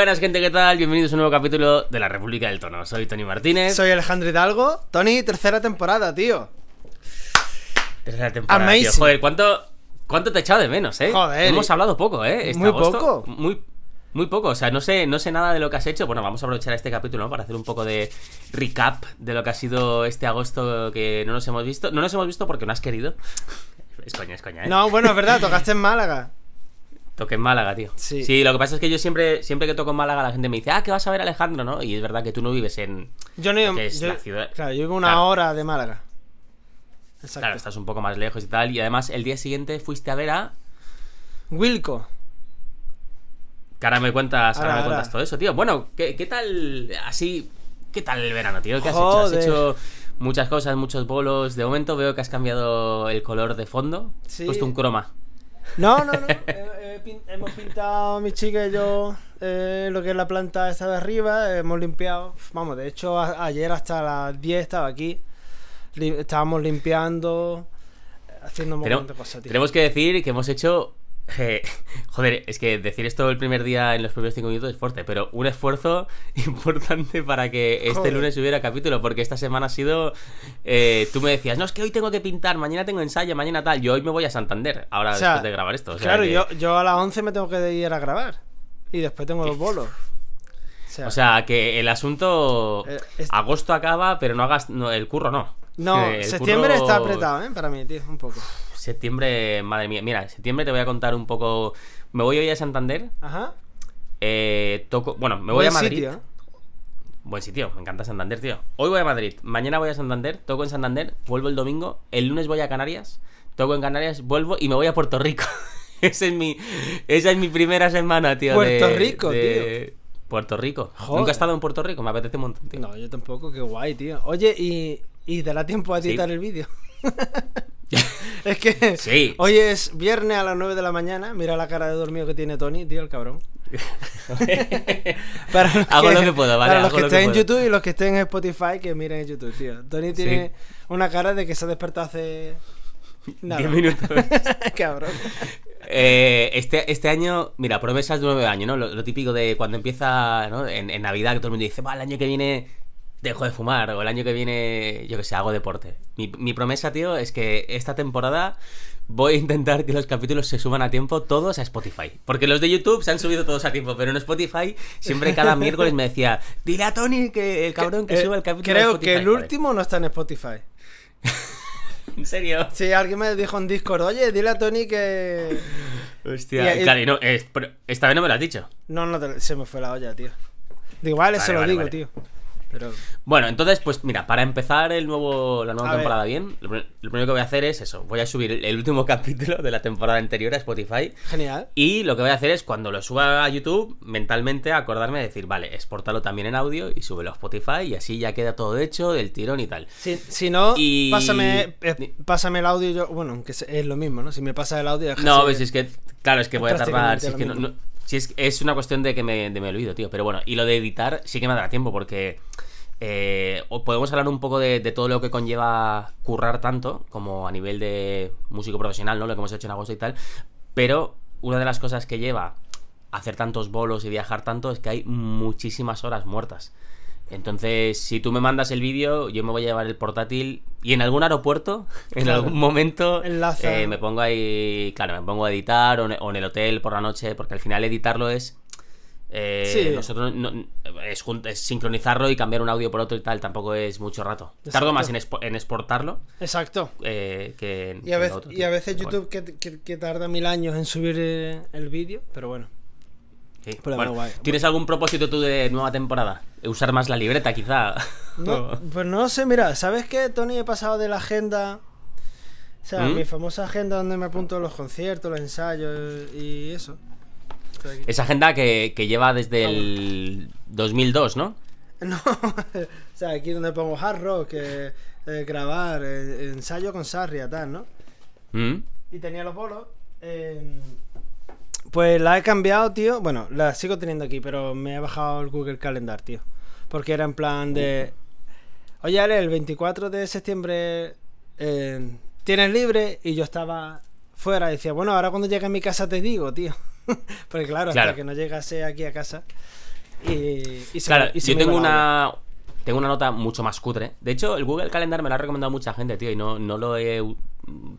Buenas gente, ¿qué tal? Bienvenidos a un nuevo capítulo de la República del Tono. Soy Tony Martínez. Soy Alejandro Hidalgo. Tony, tercera temporada, tío. Tercera temporada. Tío. Joder, ¿cuánto, ¿cuánto te he echado de menos, eh? Joder. Hemos hablado poco, eh. Este muy poco. Muy, muy poco, o sea, no sé, no sé nada de lo que has hecho. Bueno, vamos a aprovechar este capítulo ¿no? para hacer un poco de recap de lo que ha sido este agosto que no nos hemos visto. No nos hemos visto porque no has querido. Es coña, es coña, ¿eh? No, bueno, es verdad, tocaste en Málaga. Que en Málaga, tío. Sí. lo que pasa es que yo siempre, siempre que toco en Málaga, la gente me dice, ah, que vas a ver Alejandro, ¿no? Y es verdad que tú no vives en. Yo no vivo en la ciudad. Claro, yo vivo una hora de Málaga. Exacto. Claro, estás un poco más lejos y tal. Y además, el día siguiente fuiste a ver a. Wilco. Cara me cuentas, ahora, todo eso, tío. Bueno, ¿qué, tal? Así. ¿Qué tal el verano, tío? ¿Qué has hecho? ¿Has hecho muchas cosas, muchos bolos? De momento veo que has cambiado el color de fondo. Sí. Puesto un croma. No, no, no hemos pintado, mi chica y yo, eh, lo que es la planta esta de arriba. Hemos limpiado. Vamos, de hecho, ayer hasta las 10 estaba aquí. estábamos limpiando, haciendo un montón de cosas. Tenemos que decir que hemos hecho joder, es que decir esto el primer día en los primeros 5 minutos es fuerte, pero un esfuerzo importante para que este lunes hubiera capítulo, porque esta semana ha sido. Eh, tú me decías, no, es que hoy tengo que pintar, mañana tengo ensayo, mañana tal. Yo hoy me voy a Santander, ahora después de grabar esto. claro, yo, a las 11 me tengo que ir a grabar y después tengo los bolos. O sea, que el asunto. Eh, agosto acaba, pero no hagas. el curro no. No, septiembre está apretado, ¿eh? Para mí, tío, un poco. Septiembre, madre mía. Mira, septiembre te voy a contar un poco. Me voy hoy a Santander. Ajá. Eh, toco... Bueno, me voy a Madrid. ¿eh? Buen sitio, me encanta Santander, tío. Hoy voy a Madrid, mañana voy a Santander, toco en Santander, vuelvo el domingo, el lunes voy a Canarias, toco en Canarias, vuelvo y me voy a Puerto Rico. Esa es mi, esa es mi primera semana, tío. Puerto Rico, tío. Puerto Rico. Nunca he estado en Puerto Rico, me apetece un montón, tío. No, yo tampoco, qué guay, tío. Oye, y y da tiempo a editar el vídeo. es que sí. hoy es viernes a las 9 de la mañana. Mira la cara de dormido que tiene Tony, tío, el cabrón. hago lo que puedo, vale. Para los que estén en YouTube y los que estén en Spotify, que miren en YouTube, tío. Tony tiene una cara de que se ha despertado hace. 10 minutos. cabrón. Eh, este, este año, mira, promesas de nueve año, ¿no? Lo, típico de cuando empieza, ¿no? En, en Navidad, que todo el mundo dice, va, el año que viene dejo de fumar o el año que viene, yo que sé, hago deporte. Mi, promesa, tío, es que esta temporada voy a intentar que los capítulos se suban a tiempo todos a Spotify. Porque los de YouTube se han subido todos a tiempo, pero en Spotify siempre cada miércoles me decía, dile a Tony que el cabrón que eh, suba el capítulo. Creo que el último no está en Spotify. ¿En serio? Sí, alguien me dijo en Discord, oye, dile a Tony que... Hostia, no, esta vez no me lo has dicho. No, no, se me fue la olla, tío. Igual igual se lo digo, tío. Bueno, entonces, pues mira, para empezar el nuevo, la nueva temporada bien, lo, primero que voy a hacer es eso. Voy a subir el último capítulo de la temporada anterior a Spotify. Genial. Y lo que voy a hacer es cuando lo suba a YouTube, mentalmente acordarme de decir, vale, exportarlo también en audio y súbelo a Spotify y así ya queda todo hecho del tirón y tal. Si, si no, Pásame, eh, pásame el audio. Yo, bueno, aunque es lo mismo, ¿no? Si me pasa el audio. No, pues es que, claro, es que voy a tardar. Si es que no, es, es una cuestión de que me, de me olvido, tío. Pero bueno, y lo de editar sí que me dará tiempo porque... Eh, podemos hablar un poco de, todo lo que conlleva currar tanto, como a nivel de músico profesional, ¿no? Lo que hemos hecho en agosto y tal. Pero una de las cosas que lleva hacer tantos bolos y viajar tanto es que hay muchísimas horas muertas. Entonces, si tú me mandas el vídeo, yo me voy a llevar el portátil y en algún aeropuerto, en algún momento, eh, me pongo ahí, claro, me pongo a editar o en, el hotel por la noche, porque al final editarlo es... Eh, nosotros es, sincronizarlo y cambiar un audio por otro y tal, tampoco es mucho rato. Tardo más en, exportarlo. Exacto. Eh, que y, a veces YouTube que, tarda mil años en subir eh, el vídeo, pero bueno. ¿Tienes algún propósito tú de nueva temporada? ¿Usar más la libreta, quizá? No, pues no sé, mira, ¿sabes qué, Tony? He pasado de la agenda. O sea, ¿Mm? mi famosa agenda donde me apunto los conciertos, los ensayos y eso. Esa agenda que, lleva desde el 2002, ¿no? No, o sea, aquí donde pongo hard rock, eh, grabar, eh, ensayo con Sarria, tal, ¿no? ¿Mm? Y tenía los bolos. Eh, pues la he cambiado, tío. Bueno, la sigo teniendo aquí, pero me he bajado el Google Calendar, tío. Porque era en plan de. Oye, Ale, el 24 de septiembre eh, tienes libre y yo estaba fuera. decía, bueno, ahora cuando llegue a mi casa te digo, tío. Porque claro, hasta que no llegase aquí a casa. Y, y yo tengo una. Tengo una nota mucho más cutre. De hecho, el Google Calendar me lo ha recomendado mucha gente, tío, y no, no lo he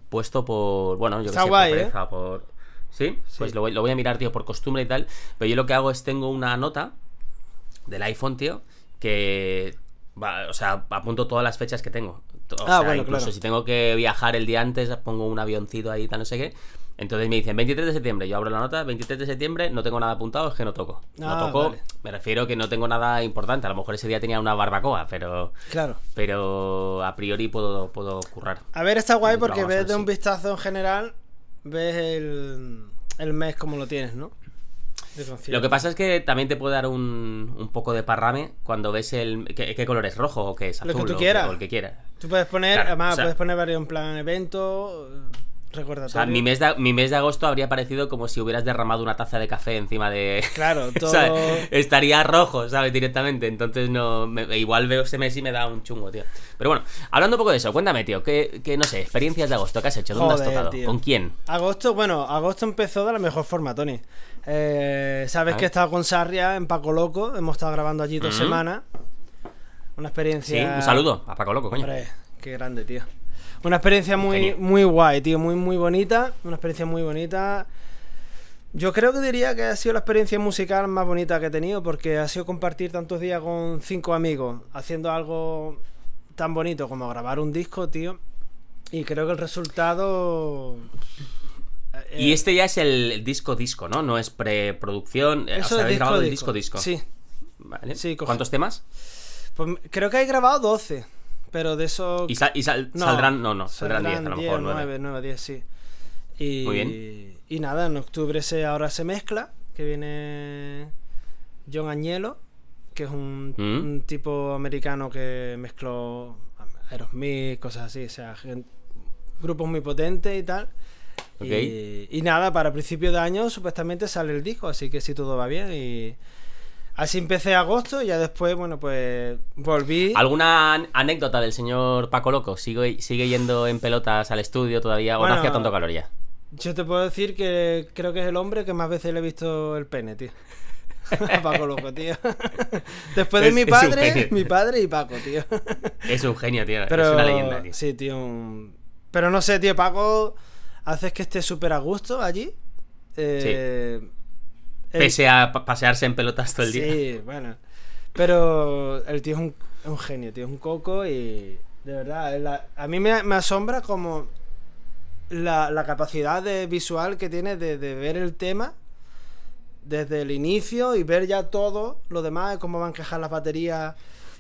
puesto por. Bueno, yo que sé, por, pereza, ¿eh? por ¿Sí? Pues lo voy, a mirar, tío, por costumbre y tal. Pero yo lo que hago es tengo una nota del iPhone, tío, que. o sea, apunto todas las fechas que tengo. Ah, incluso si tengo que viajar el día antes, pongo un avioncito ahí, tal, no sé qué. Entonces me dicen 23 de septiembre, yo abro la nota, 23 de septiembre, no tengo nada apuntado, es que no toco. no ah, toco, me refiero que no tengo nada importante, a lo mejor ese día tenía una barbacoa, pero Claro. Pero a priori puedo puedo currar. A ver, está guay porque ves de un vistazo en general ves el, mes como lo tienes, ¿no? Lo que pasa es que también te puede dar un, un poco de parrame cuando ves el qué, color es rojo o qué es azul lo que tú quieras. Tú puedes poner, además, puedes poner varios en plan evento, mi mes, de, mi mes de agosto habría parecido como si hubieras derramado una taza de café encima de. Claro, todo. Estaría rojo, ¿sabes? Directamente. Entonces, no. igual veo ese mes y me da un chungo, tío. Pero bueno, hablando un poco de eso, cuéntame, tío, ¿Qué, no sé, experiencias de agosto, ¿qué has hecho? ¿Dónde has tocado? ¿Con quién? Agosto, bueno, agosto empezó de la mejor forma, Tony. Eh, sabes ah. que he estado con Sarria en Paco Loco, hemos estado grabando allí dos mm. semanas. Una experiencia. Sí, un saludo a Paco Loco, coño. qué grande, tío. Una experiencia muy, muy guay, tío, muy, muy bonita. Una experiencia muy bonita. Yo creo que diría que ha sido la experiencia musical más bonita que he tenido porque ha sido compartir tantos días con cinco amigos haciendo algo tan bonito como grabar un disco, tío. Y creo que el resultado... Eh, y este ya es el disco disco, ¿no? No es preproducción. Eh, Eso o sea, grabado el disco disco. Sí. ¿Cuántos temas? Pues creo que he grabado 12. Pero de eso. Y, saldrán, no, no, saldrán, 10, a lo mejor 9. 9, 10, sí. Muy bien. Y nada, en octubre se, ahora se mezcla, que viene John Añelo, que es mm. un, tipo americano que mezcló Aerosmith, cosas así, o sea, grupos muy potentes y tal. Y, nada, para principio de año supuestamente sale el disco, así que si sí, todo va bien y Así empecé agosto y ya después, bueno, pues volví. ¿Alguna anécdota del señor Paco Loco? ¿Sigue, yendo en pelotas al estudio todavía o no hacía tanto caloría? Yo te puedo decir que creo que es el hombre que más veces le he visto el pene, tío. A Paco Loco, tío. Después de mi padre, mi padre y Paco, tío. Es un genio, tío. es una leyenda, tío. Sí, tío. Pero no sé, tío, Paco, haces que esté súper a gusto allí. Eh, sí Pese a pasearse en pelotas todo el día. Sí, bueno. Pero el tío es un, genio, tío, es un coco y. De verdad, a mí me, asombra como la, capacidad de visual que tiene de, ver el tema desde el inicio y ver ya todo lo demás, cómo van a las baterías.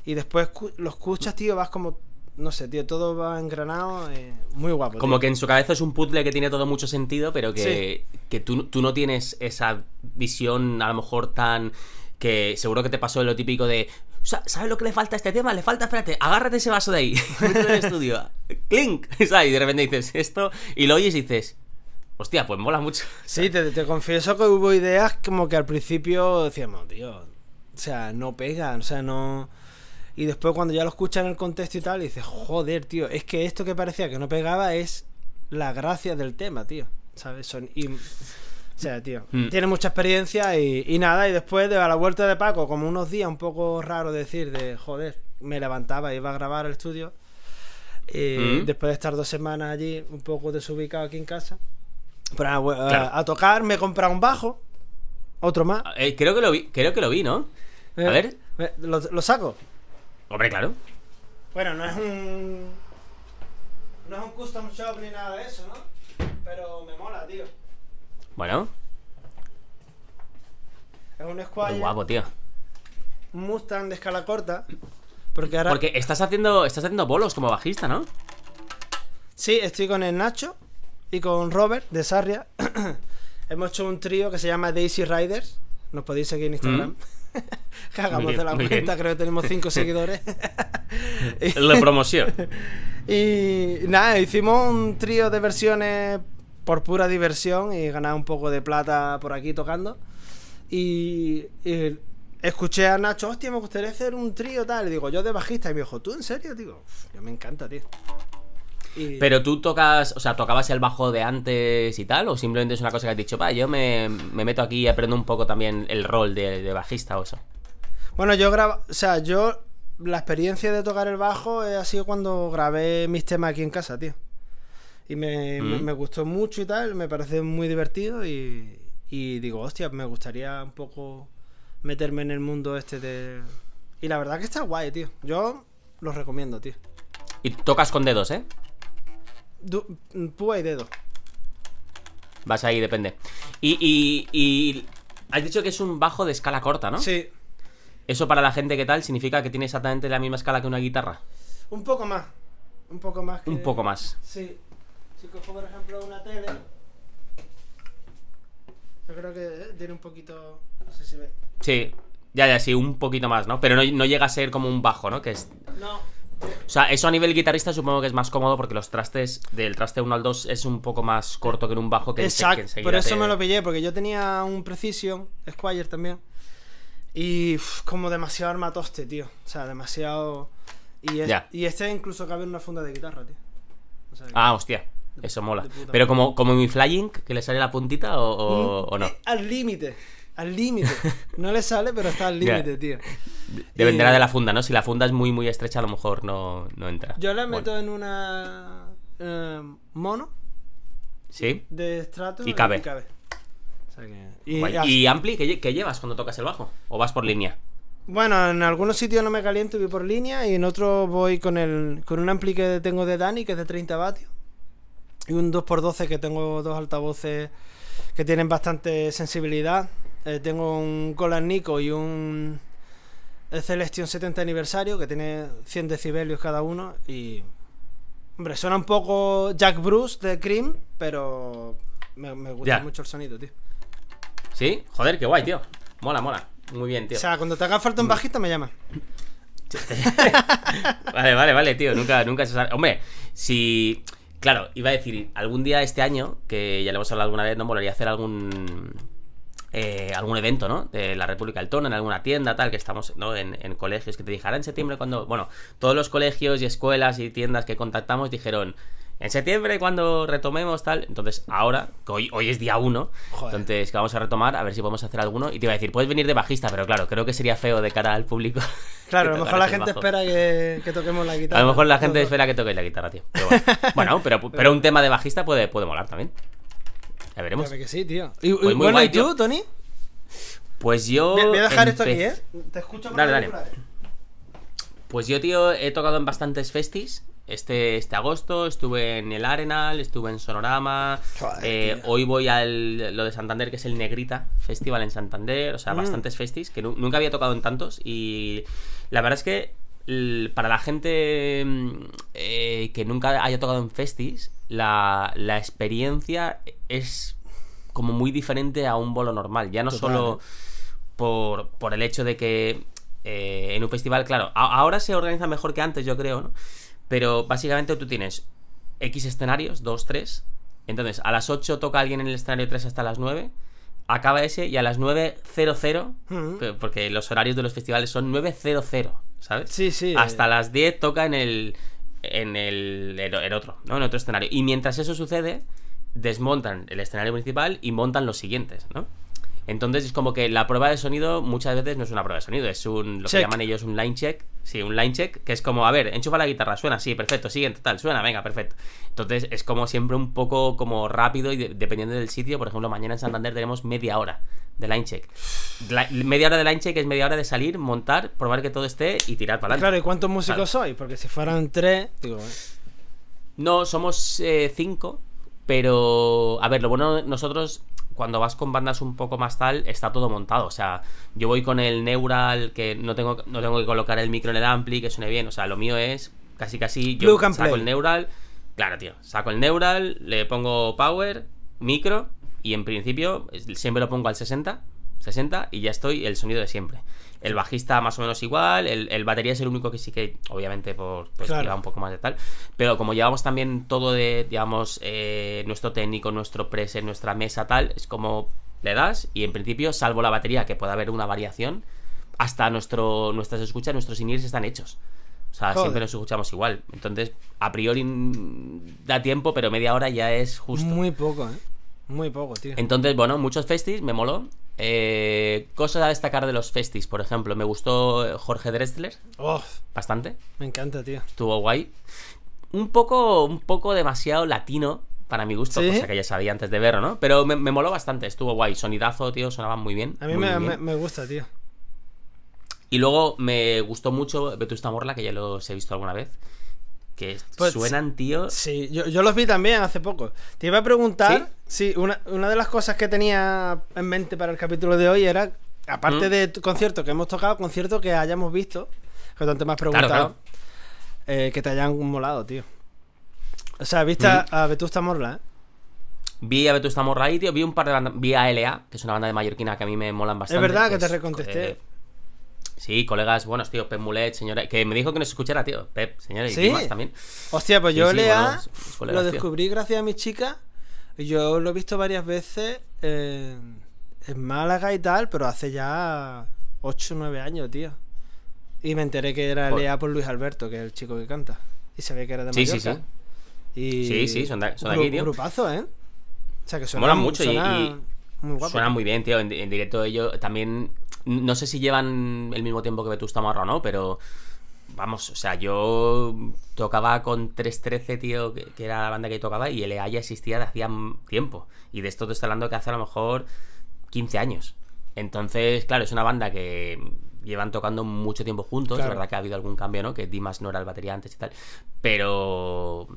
Y después lo escuchas, tío, vas como no sé, tío, todo va engranado, eh, muy guapo. Como que en su cabeza es un puzzle que tiene todo mucho sentido, pero que, tú, no tienes esa visión a lo mejor tan... que seguro que te pasó lo típico de ¿sabes lo que le falta a este tema? Le falta, espérate, agárrate ese vaso de ahí. en estudio. ¡Clink! Y de repente dices esto y lo oyes y dices. Hostia, pues mola mucho. Sí, te, confieso que hubo ideas como que al principio decíamos, tío. O sea, no pegan o sea, no. Y después cuando ya lo escuchas en el contexto y tal, y dices, joder, tío, es que esto que parecía que no pegaba es la gracia del tema, tío. ¿Sabes? Son... O sea, tío, mm. tiene mucha experiencia y, nada, y después de a la vuelta de Paco, como unos días un poco raro decir de, joder, me levantaba, y iba a grabar el estudio. Y mm. después de estar dos semanas allí, un poco desubicado aquí en casa, para, pues a, tocar, me he comprado un bajo, otro más. Eh, creo, que lo vi, creo que lo vi, ¿no? Eh, a ver. Eh, lo saco. Hombre, claro. Bueno, no es un. No es un custom shop ni nada de eso, ¿no? Pero me mola, tío. Bueno. Es un squad. guapo, tío. Un Mustang de escala corta. Porque ahora. Porque estás haciendo. Estás haciendo bolos como bajista, ¿no? Sí, estoy con el Nacho y con Robert de Sarria. Hemos hecho un trío que se llama Daisy Riders. Nos podéis seguir en mm. Instagram. Hagamos de la cuenta, creo que tenemos 5 seguidores. la promoción. Y nada, hicimos un trío de versiones por pura diversión y ganar un poco de plata por aquí tocando. Y, escuché a Nacho, hostia, me gustaría hacer un trío tal. Y digo, yo de bajista. Y me dijo, ¿tú en serio? Digo, yo me encanta, tío. Pero tú tocas, o sea, tocabas el bajo de antes y tal, o simplemente es una cosa que has dicho, pa, yo me, meto aquí y aprendo un poco también el rol de, bajista o eso. Bueno, yo grabo, o sea, yo la experiencia de tocar el bajo eh, ha sido cuando grabé mis temas aquí en casa, tío. Y mm. me, gustó mucho y tal, me parece muy divertido y, y digo, hostia, me gustaría un poco meterme en el mundo este de... Y la verdad que está guay, tío. Yo lo recomiendo, tío. Y tocas con dedos, ¿eh? Púa y dedo. Vas ahí, depende. Y, y, has dicho que es un bajo de escala corta, ¿no? Sí. ¿Eso para la gente que tal significa que tiene exactamente la misma escala que una guitarra? Un poco más. Un poco más. Un poco más. Sí. Si cojo, por ejemplo, una tele. Yo creo que tiene un poquito. No sé si ve. Sí. Ya, ya, sí, un poquito más, ¿no? Pero no, llega a ser como un bajo, ¿no? Que es... No. O sea, eso a nivel guitarrista supongo que es más cómodo porque los trastes del traste 1 al 2 es un poco más corto que en un bajo que, Exacto, por eso me lo pillé, porque yo tenía un Precision Squire también y como demasiado armatoste, tío. O sea, demasiado... Y, este incluso cabe en una funda de guitarra, tío. ah, hostia. Eso mola. Pero como, como mi flying, que le sale la puntita o mm, no. Eh, al límite al límite. No le sale, pero está al límite, tío. Dependerá de la funda, ¿no? Si la funda es muy, muy estrecha, a lo mejor no, entra. Yo la meto en una em, mono. Sí. De estrato. Y cabe. Y, que... y, ampli, ¿qué, llevas cuando tocas el bajo? ¿O vas por línea? Bueno, en algunos sitios no me caliento y voy por línea. Y en otros voy con, el, con un ampli que tengo de Dani, que es de 30 vatios. Y un 2x12 que tengo dos altavoces que tienen bastante sensibilidad eh, tengo un Golan Nico y un Celestion 70 aniversario que tiene 100 decibelios cada uno y... Hombre, suena un poco Jack Bruce de Cream, pero me, gusta mucho el sonido, tío. ¿Sí? Joder, qué guay, tío. Mola, mola. Muy bien, tío. O sea, cuando te haga falta un mm. bajista me llama. vale, vale, vale, tío. Nunca, nunca se sabe. Hombre, si... Claro, iba a decir, algún día este año, que ya le hemos hablado alguna vez, no molaría hacer algún eh, algún evento, ¿no? De la República del Tono, en alguna tienda, tal, que estamos, En, colegios que te dijera ah, en septiembre cuando. Bueno, todos los colegios y escuelas y tiendas que contactamos dijeron. En septiembre, cuando retomemos, tal. Entonces, ahora, que hoy, es día 1, entonces que vamos a retomar, a ver si podemos hacer alguno. Y te iba a decir, puedes venir de bajista, pero claro, creo que sería feo de cara al público. Claro, a lo mejor la gente espera que, toquemos la guitarra. A lo mejor la gente espera que toquéis la guitarra, tío. Pero bueno. pero, pero un tema de bajista puede, puede molar también veremos. bueno, ¿y tú, Tony? Pues yo. Voy a dejar esto aquí, ¿eh? Te escucho dale, dale. ¿eh? Pues yo, tío, he tocado en bastantes festis. Este, este agosto estuve en el Arenal, estuve en Sonorama. Eh, hoy voy al lo de Santander, que es el Negrita Festival en Santander. O sea, mm. bastantes festis que nunca había tocado en tantos. Y la verdad es que para la gente mm, eh, que nunca haya tocado en festis, la, experiencia es como muy diferente a un bolo normal. Ya no solo por, el hecho de que eh, en un festival, claro, ahora se organiza mejor que antes, yo creo, ¿no? Pero básicamente tú tienes X escenarios, 2, 3. Entonces, a las 8 toca alguien en el escenario 3 hasta las 9 acaba ese y a las 9.00, 0, 0 porque los horarios de los festivales son 0 ¿sabes? Sí, sí. Eh. Hasta las 10 toca en el, en el, otro, ¿no? En otro escenario. Y mientras eso sucede, desmontan el escenario principal y montan los siguientes, ¿no? Entonces es como que la prueba de sonido muchas veces no es una prueba de sonido, es un lo que llaman ellos un line check, sí, un line check, que es como, a ver, enchufa la guitarra, suena, sí, perfecto, siguiente, tal, suena, venga, perfecto. Entonces es como siempre un poco como rápido y dependiendo del sitio, por ejemplo, mañana en Santander tenemos media hora de line check. media hora de line check es media hora de salir, montar, probar que todo esté y tirar para adelante. Claro, ¿y cuántos músicos sois? Porque si fueran tres, eh. No, somos eh, cinco, pero a ver, lo bueno nosotros cuando vas con bandas un poco más tal, está todo montado. O sea, yo voy con el neural, que no tengo, no tengo que colocar el micro en el ampli, que suene bien. O sea, lo mío es casi casi yo saco el neural. Claro, tío. Saco el neural, le pongo power, micro, y en principio siempre lo pongo al 60, 60, y ya estoy el sonido de siempre. El bajista más o menos igual. El, batería es el único que sí que, obviamente, por pues, lleva un poco más de tal. Pero como llevamos también todo de, digamos, eh, nuestro técnico, nuestro preset, nuestra mesa, tal, es como le das y en principio, salvo la batería, que puede haber una variación, hasta nuestro, nuestras escuchas, nuestros in están hechos. O sea, siempre nos escuchamos igual. Entonces, a priori mm, da tiempo, pero media hora ya es justo. Muy poco, ¿eh? Muy poco, tío. Entonces, bueno, muchos festis, me moló. Eh, cosas a destacar de los festis, por ejemplo. Me gustó Jorge Dressler. Oh. bastante. Me encanta, tío. Estuvo guay. Un poco, un poco demasiado latino para mi gusto, cosa que ya sabía antes de verlo, ¿no? Pero me, moló bastante, estuvo guay. Sonidazo, tío, sonaba muy bien. A mí me, gusta, tío. Y luego me gustó mucho Vetusta Morla, que ya los he visto alguna vez que pues, suenan, tío. Sí, yo, los vi también hace poco. Te iba a preguntar ¿Sí? si una, de las cosas que tenía en mente para el capítulo de hoy era, aparte mm. de conciertos que hemos tocado, conciertos que hayamos visto, que tanto me has preguntado, eh, que te hayan molado, tío. O sea, viste mm. a Vetusta Morla, ¿eh? Vi a Vetusta Morla ahí, tío. Vi un par de Vi a LA, que es una banda de mallorquina que a mí me molan bastante. Es verdad que te recontesté. Eh, Sí, colegas buenos, tío. Pep Mulet, señora. Que me dijo que nos escuchara, tío. Pep, señores, y ¿Sí? Dimas también. Hostia, pues yo Lea lo descubrí gracias a mi chica. Yo lo he visto varias veces en, Málaga y tal, pero hace ya 8 o 9 años, tío. Y me enteré que era Lea por Luis Alberto, que es el chico que canta. Y sabía que era de Mallorca. Sí, sí, sí. Sí, sí, son de, son de aquí, tío. Grupazo, ¿eh? O sea, que suena, Mola mucho y... y... Muy suena muy bien, tío. en, directo ellos también no sé si llevan el mismo tiempo que Vetusta Morro, ¿no? Pero vamos, o sea, yo tocaba con 313, tío, que, era la banda que tocaba, y LA ya existía de hacía tiempo. Y de esto te estoy hablando que hace a lo mejor 15 años. Entonces, claro, es una banda que llevan tocando mucho tiempo juntos. la verdad que ha habido algún cambio, ¿no? Que Dimas no era el batería antes y tal. Pero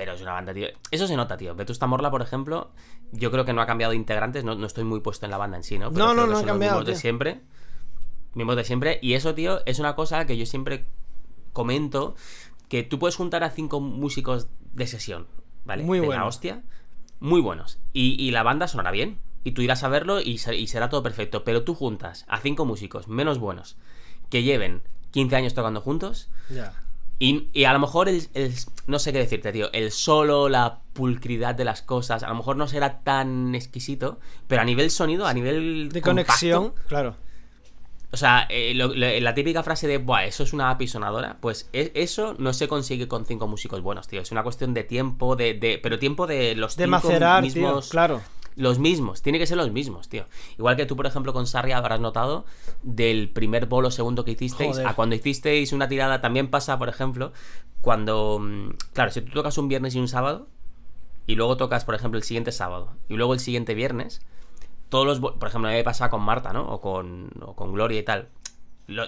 pero es una banda, tío. Eso se nota, tío. Vetusta Morla, por ejemplo, yo creo que no ha cambiado de integrantes. No, estoy muy puesto en la banda en sí, ¿no? Pero no, no, no, ha cambiado. Mismos de siempre. Mismos de siempre. Y eso, tío, es una cosa que yo siempre comento: que tú puedes juntar a cinco músicos de sesión, ¿vale? Muy buenos. hostia. Muy buenos. Y, la banda sonará bien. Y tú irás a verlo y, y será todo perfecto. Pero tú juntas a cinco músicos menos buenos que lleven 15 años tocando juntos. Ya. Y, a lo mejor el, no sé qué decirte, tío, el solo, la pulcridad de las cosas, a lo mejor no será tan exquisito, pero a nivel sonido, a nivel... De conexión, claro. O sea, eh, la típica frase de, Buah, eso es una apisonadora pues e, eso no se consigue con cinco músicos buenos, tío. Es una cuestión de tiempo, de, pero tiempo de los de macerar, mismos... claro. Los mismos, tiene que ser los mismos, tío. Igual que tú, por ejemplo, con Sarri habrás notado del primer bolo segundo que hicisteis a cuando hicisteis una tirada. También pasa, por ejemplo, cuando. Mm, claro, si tú tocas un viernes y un sábado, y luego tocas, por ejemplo, el siguiente sábado, y luego el siguiente viernes, todos los. Por ejemplo, a mí me con Marta, ¿no? O con, con Gloria y tal.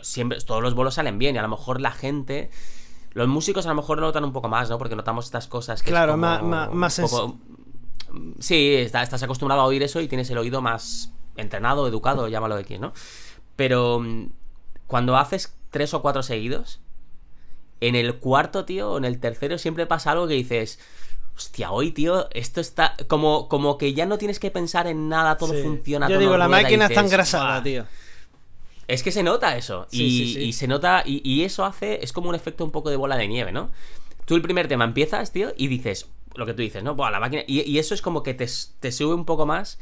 siempre, todos los bolos salen bien, y a lo mejor la gente. Los músicos a lo mejor notan un poco más, ¿no? Porque notamos estas cosas que. Claro, más, un Sí, estás acostumbrado a oír eso y tienes el oído más entrenado, educado, llámalo de quién, ¿no? Pero mm, cuando haces tres o cuatro seguidos, en el cuarto, tío, o en el tercero siempre pasa algo que dices, hostia, hoy, tío, esto está como, como que ya no tienes que pensar en nada, todo funciona. Yo digo, la máquina está engrasada, tío. Es que se nota eso. y, se nota, y, y eso hace, es como un efecto un poco de bola de nieve, ¿no? Tú el primer tema empiezas, tío, y dices, lo que tú dices, ¿no? la máquina. Y, eso es como que te, sube un poco más.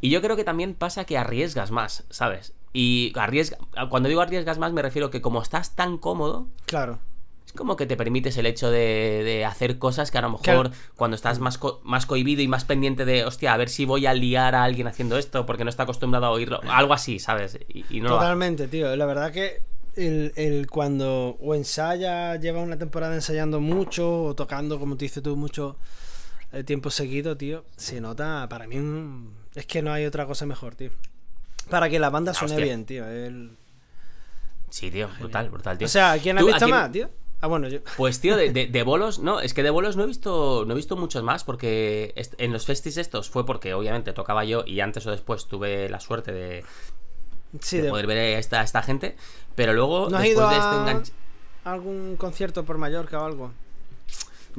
Y yo creo que también pasa que arriesgas más, ¿sabes? Y arriesga, cuando digo arriesgas más me refiero que como estás tan cómodo. Claro. Es como que te permites el hecho de, hacer cosas que a lo mejor cuando estás más, más cohibido y más pendiente de, hostia, a ver si voy a liar a alguien haciendo esto porque no está acostumbrado a oírlo. Algo así, ¿sabes? Y, Totalmente, tío. La verdad que el, el, cuando o ensaya, lleva una temporada ensayando mucho o tocando, como te dices tú, mucho el eh, tiempo seguido, tío, se nota, para mí es que no hay otra cosa mejor, tío. Para que la banda suene bien, tío. Sí, tío, brutal, brutal, tío. O sea, ¿quién ha visto más, tío? Ah, bueno, yo... Pues tío, de, bolos, no, es que de bolos no he visto, no he visto muchos más porque en los festis estos fue porque obviamente tocaba yo y antes o después tuve la suerte de, de, poder ver a esta, esta gente. Pero luego, ¿No ido este algún concierto por Mallorca o algo?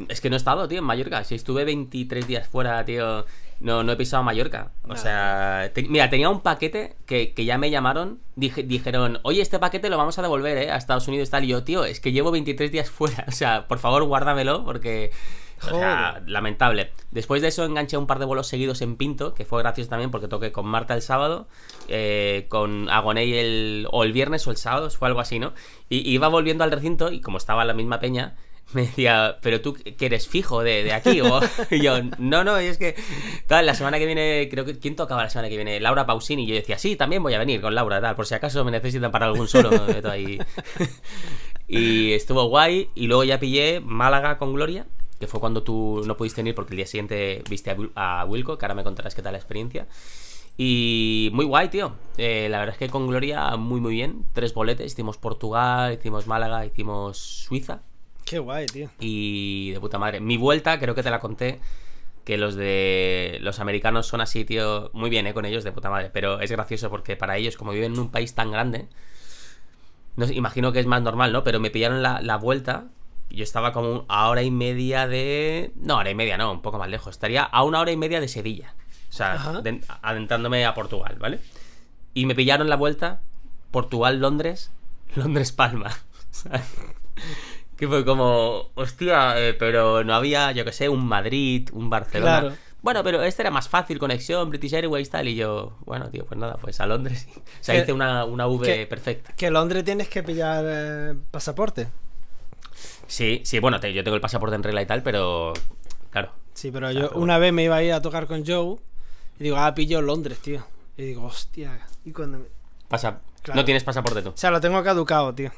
Es que no he estado, tío, en Mallorca. Si estuve 23 días fuera, tío, no, no he pisado Mallorca. O sea, mira, tenía un paquete que, ya me llamaron, dijeron, oye, este paquete lo vamos a devolver, ¿eh? A Estados Unidos y tal. Y yo, tío, es que llevo 23 días fuera. O sea, por favor, guárdamelo porque o sea, lamentable. Después de eso enganché un par de bolos seguidos en Pinto, que fue gracioso también porque toqué con Marta el sábado, eh, con Agoney el, o el viernes o el sábado, fue algo así, ¿no? Y iba volviendo al recinto y como estaba la misma peña, me decía, pero tú que eres fijo de, aquí, y yo, no, no, y es que tal, la semana que viene, creo que, ¿quién tocaba la semana que viene? Laura Pausini, y yo decía, sí, también voy a venir con Laura, tal, por si acaso me necesitan para algún solo, y estuvo guay, y luego ya pillé Málaga con Gloria, que fue cuando tú no pudiste venir porque el día siguiente viste a, Wilco, que ahora me contarás qué tal la experiencia. Y muy guay, tío. Eh, la verdad es que con Gloria muy, muy bien. Tres boletes. Hicimos Portugal, hicimos Málaga, hicimos Suiza. Qué guay, tío. Y de puta madre. Mi vuelta, creo que te la conté. Que los de. Los americanos son así, tío. Muy bien, eh, con ellos, de puta madre. Pero es gracioso porque para ellos, como viven en un país tan grande. imagino que es más normal, ¿no? Pero me pillaron la, la vuelta yo estaba como a hora y media de... No, hora y media no, un poco más lejos. Estaría a una hora y media de Sevilla. O sea, adentrándome a Portugal, ¿vale? Y me pillaron la vuelta Portugal-Londres, Londres-Palma. que fue como, hostia, eh, pero no había, yo qué sé, un Madrid, un Barcelona. Bueno, pero este era más fácil, conexión, British Airways, tal. Y yo, bueno, tío, pues nada, pues a Londres. o sea, hice una, V perfecta. Que Londres tienes que pillar eh, pasaporte. Sí, sí, bueno, yo tengo el pasaporte en regla y tal, pero. Claro. Sí, pero yo una vez me iba a ir a tocar con Joe y digo, ah, pillo Londres, tío. Y digo, hostia. Y cuando me... Pasa. No tienes pasaporte tú. O sea, lo tengo caducado, tío.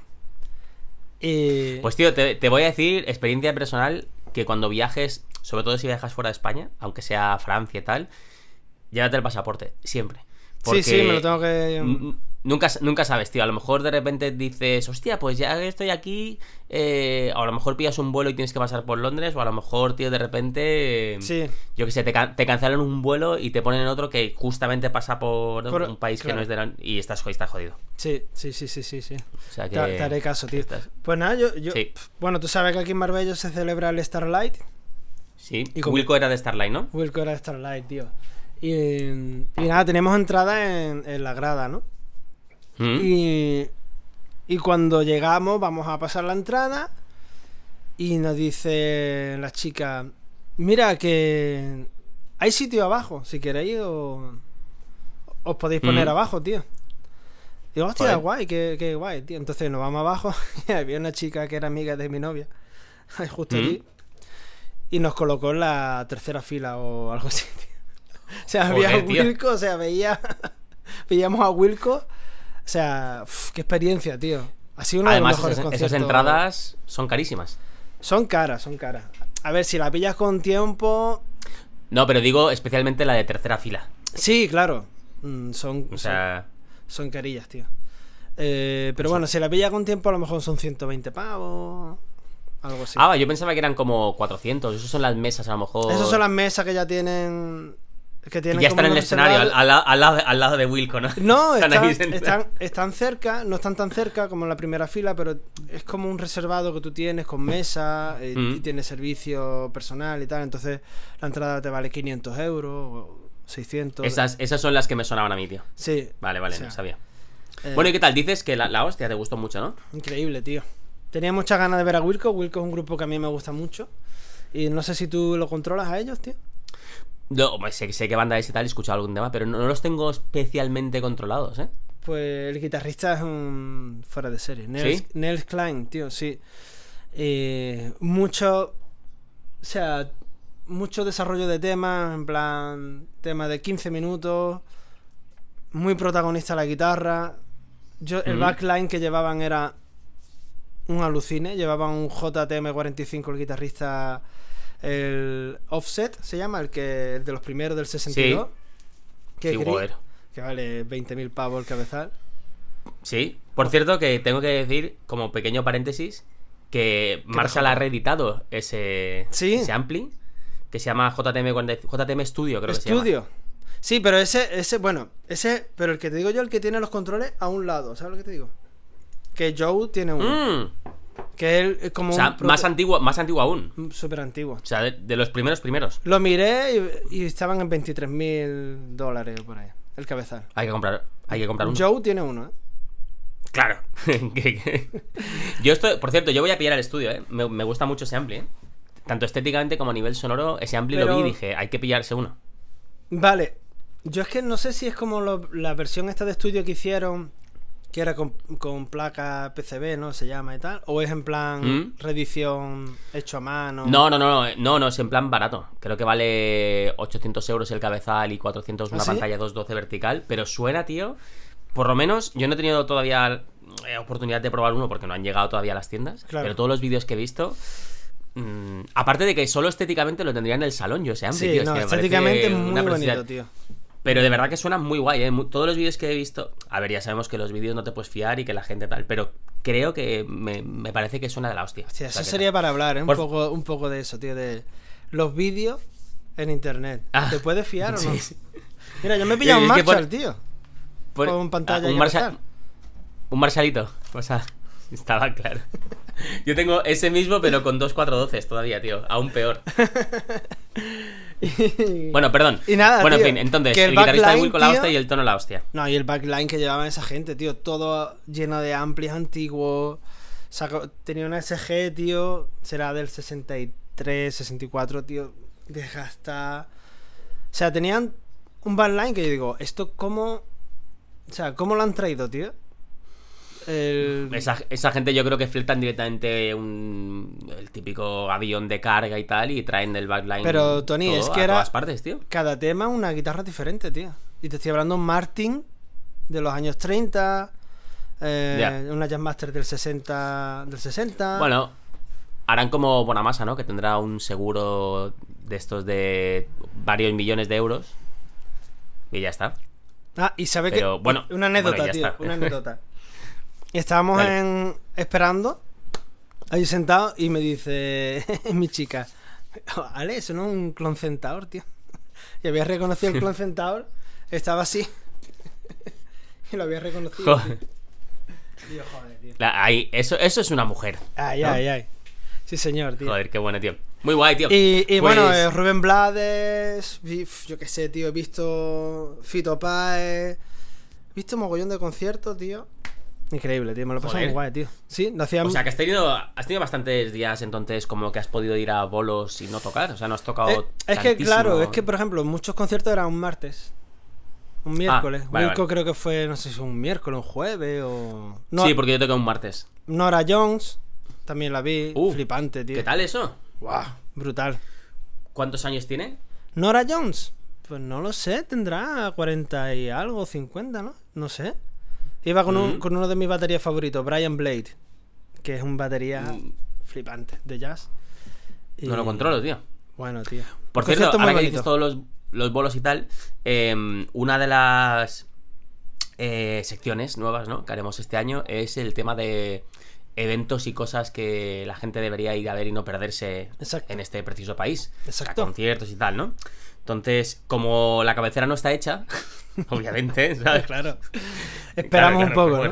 Pues, tío, te, voy a decir, experiencia personal, que cuando viajes, sobre todo si viajas fuera de España, aunque sea Francia y tal, llévate el pasaporte, siempre. sí, sí, me lo tengo que. Nunca, sabes, tío. A lo mejor de repente dices, hostia, pues ya estoy aquí. Eh, a lo mejor pillas un vuelo y tienes que pasar por Londres. O a lo mejor, tío, de repente. Em, sí. Yo qué sé, te, cancelan un vuelo y te ponen en otro que justamente pasa por, un país que no es de la. Y estás, jodido. Sí, sí, sí, sí, sí. sí. te, haré caso, tío. Pues nada, yo. Bueno, tú sabes que aquí en Marbello se celebra el Starlight. Sí, y Wilco era de Starlight, ¿no? Wilco era de Starlight, tío. Y, em, nada, tenemos entrada en, en la grada, ¿no? Y, cuando llegamos, vamos a pasar la entrada. Y nos dice la chica: Mira, que hay sitio abajo. Si queréis, o, os podéis poner abajo, tío. Y digo, hostia, guay, qué, guay, tío. Entonces nos vamos abajo y había una chica que era amiga de mi novia, justo allí, y nos colocó en la tercera fila o algo así, O sea, había Wilco, o sea, veía, veíamos a Wilco o sea, qué experiencia, tío. Ha sido una de las mejores esas, esas entradas son carísimas. Son caras, son caras. A ver, si la pillas con tiempo. No, pero digo especialmente la de tercera fila. Sí, claro. Mm, son, carillas, tío. Eh, pero bueno, si la pillas con tiempo, a lo mejor son 120 pavos. Algo así. Ah, yo pensaba que eran como 400. Esas son las mesas, a lo mejor. Esas son las mesas que ya tienen ya están en el escenario, al, lado, de Wilco, ¿no? No, están, están, están, cerca, no están tan cerca como en la primera fila, pero es como un reservado que tú tienes con mesa eh, mm. y tienes servicio personal y tal. Entonces la entrada te vale 500 euros, 600. Esas, esas son las que me sonaban a mí, tío. Sí. Vale, vale, no sabía. Eh, bueno, ¿y qué tal? Dices que la hostia te gustó mucho, ¿no? Increíble, tío. Tenía muchas ganas de ver a Wilco. Wilco es un grupo que a mí me gusta mucho. Y no sé si tú lo controlas a ellos, tío sé, qué banda es y tal, he escuchado algún tema, pero no, los tengo especialmente controlados, ¿eh? Pues el guitarrista es un fuera de serie. Nels, Klein, tío, sí. Eh, mucho. O sea, mucho desarrollo de temas, en plan. Tema de 15 minutos. Muy protagonista la guitarra. Yo, el backline que llevaban era un alucine. Llevaban un JTM45 el guitarrista el Offset, se llama, el que el de los primeros del 62. Que, que vale 20.000 pavos el cabezal. Sí, por pues cierto que tengo que decir, como pequeño paréntesis, que Marshall ha reeditado ese, ¿Sí? ampli que se llama JTM, JTM Studio, creo que Sí, pero ese, ese, bueno, ese, pero el que te digo yo, el que tiene los controles a un lado, ¿sabes lo que te digo? Que Joe tiene uno. Mm. Que él como. O sea, más, antiguo más antiguo aún. Súper antiguo. O sea, de, los primeros primeros. Lo miré y, estaban en 23 mil dólares por ahí. El cabezal. Hay que comprar, hay que comprar uno. Joe tiene uno, ¿eh? Claro. yo estoy, por cierto, yo voy a pillar al estudio, ¿eh? Me, gusta mucho ese ampli, ¿eh? Tanto estéticamente como a nivel sonoro, ese ampli lo vi y dije, hay que pillarse uno. Vale. Yo es que no sé si es como la versión esta de estudio que hicieron que era con, placa PCB, ¿no? Se llama y tal. ¿O es en plan redición ¿Mm? reedición hecho a mano? No, no, no, no, eh, no, no, es en plan barato. Creo que vale 800 euros el cabezal y 400 una ¿Ah, pantalla 212 vertical. Pero suena, tío. Por lo menos, yo no he tenido todavía eh, oportunidad de probar uno porque no han llegado todavía a las tiendas. Pero todos los vídeos que he visto. Mm, aparte de que solo estéticamente lo tendría en el salón, yo sé, sí, no, estéticamente muy bonito, tío. Pero de verdad que suena muy guay, ¿eh? Todos los vídeos que he visto. A ver, ya sabemos que los vídeos no te puedes fiar y que la gente tal, pero creo que me, parece que suena de la hostia. eso sería para hablar, ¿eh? un, poco, un poco de eso, tío, de los vídeos en internet. Ah. ¿Te puedes fiar o no? Mira, yo me he pillado un Marshall, tío. pantalla un, Marshall... un Marshallito. O sea, estaba claro. yo tengo ese mismo, pero con dos 412 todavía, tío. Aún peor. bueno, perdón. bueno, en fin, entonces, el, guitarrista de con la hostia y el tono la hostia. No, y el backline que llevaban esa gente, tío, todo lleno de amplios antiguos. tenía una SG, tío, será del 63, 64, tío, hasta. O sea, tenían un backline que yo digo, ¿esto cómo. O sea, ¿cómo lo han traído, tío? Esa, gente yo creo que fletan directamente un, el típico avión de carga y tal y traen del backline. Pero Tony, es que era... Cada tema una guitarra diferente, tío. Y te estoy hablando Martin de los años 30, eh, una Jazzmaster del 60, del 60. Bueno, harán como masa ¿no? Que tendrá un seguro de estos de varios millones de euros. Y ya está. Ah, y sabe que... Bueno, una anécdota, Una anécdota. Estábamos en, esperando, ahí sentado, y me dice mi chica, Ale, eso no es un clon centaur, tío. Y había reconocido el clon centaur, estaba así. y lo había reconocido. joder, tío. eso, eso es una mujer. Ay, ay, ay. Sí, señor, tío. Joder, qué buena tío. Muy guay, tío. Y, pues bueno, eh, Rubén Blades, yo qué sé, tío, he visto Fito Páez, he visto un mogollón de conciertos, tío. Increíble, tío. Me lo pasé muy guay, tío. Sí, no O sea, que has tenido, has tenido bastantes días entonces como que has podido ir a bolos y no tocar. O sea, no has tocado. Eh, es que, claro, es que, por ejemplo, muchos conciertos eran un martes. Un ah, miércoles. Wilco creo que fue, no sé si un miércoles, un jueves o. sí, porque yo toqué un martes. Nora Jones, también la vi. Uh, flipante, tío. ¿Qué tal eso? ¡Guau! brutal. ¿Cuántos años tiene? Nora Jones. Pues no lo sé, tendrá 40 y algo, 50, ¿no? No sé. Iba mm. con, uno de mis baterías favoritos, Brian Blade, que es un batería mm. flipante de jazz. No lo controlo, tío. Bueno, tío. Por cierto, ahora dices todos los, bolos y tal, em, una de las eh, secciones nuevas ¿no? que haremos este año es el tema de eventos y cosas que la gente debería ir a ver y no perderse en este preciso país. Exacto. conciertos y tal, ¿no? Entonces, como la cabecera no está hecha, obviamente, ¿sabes? claro. Esperamos un poco,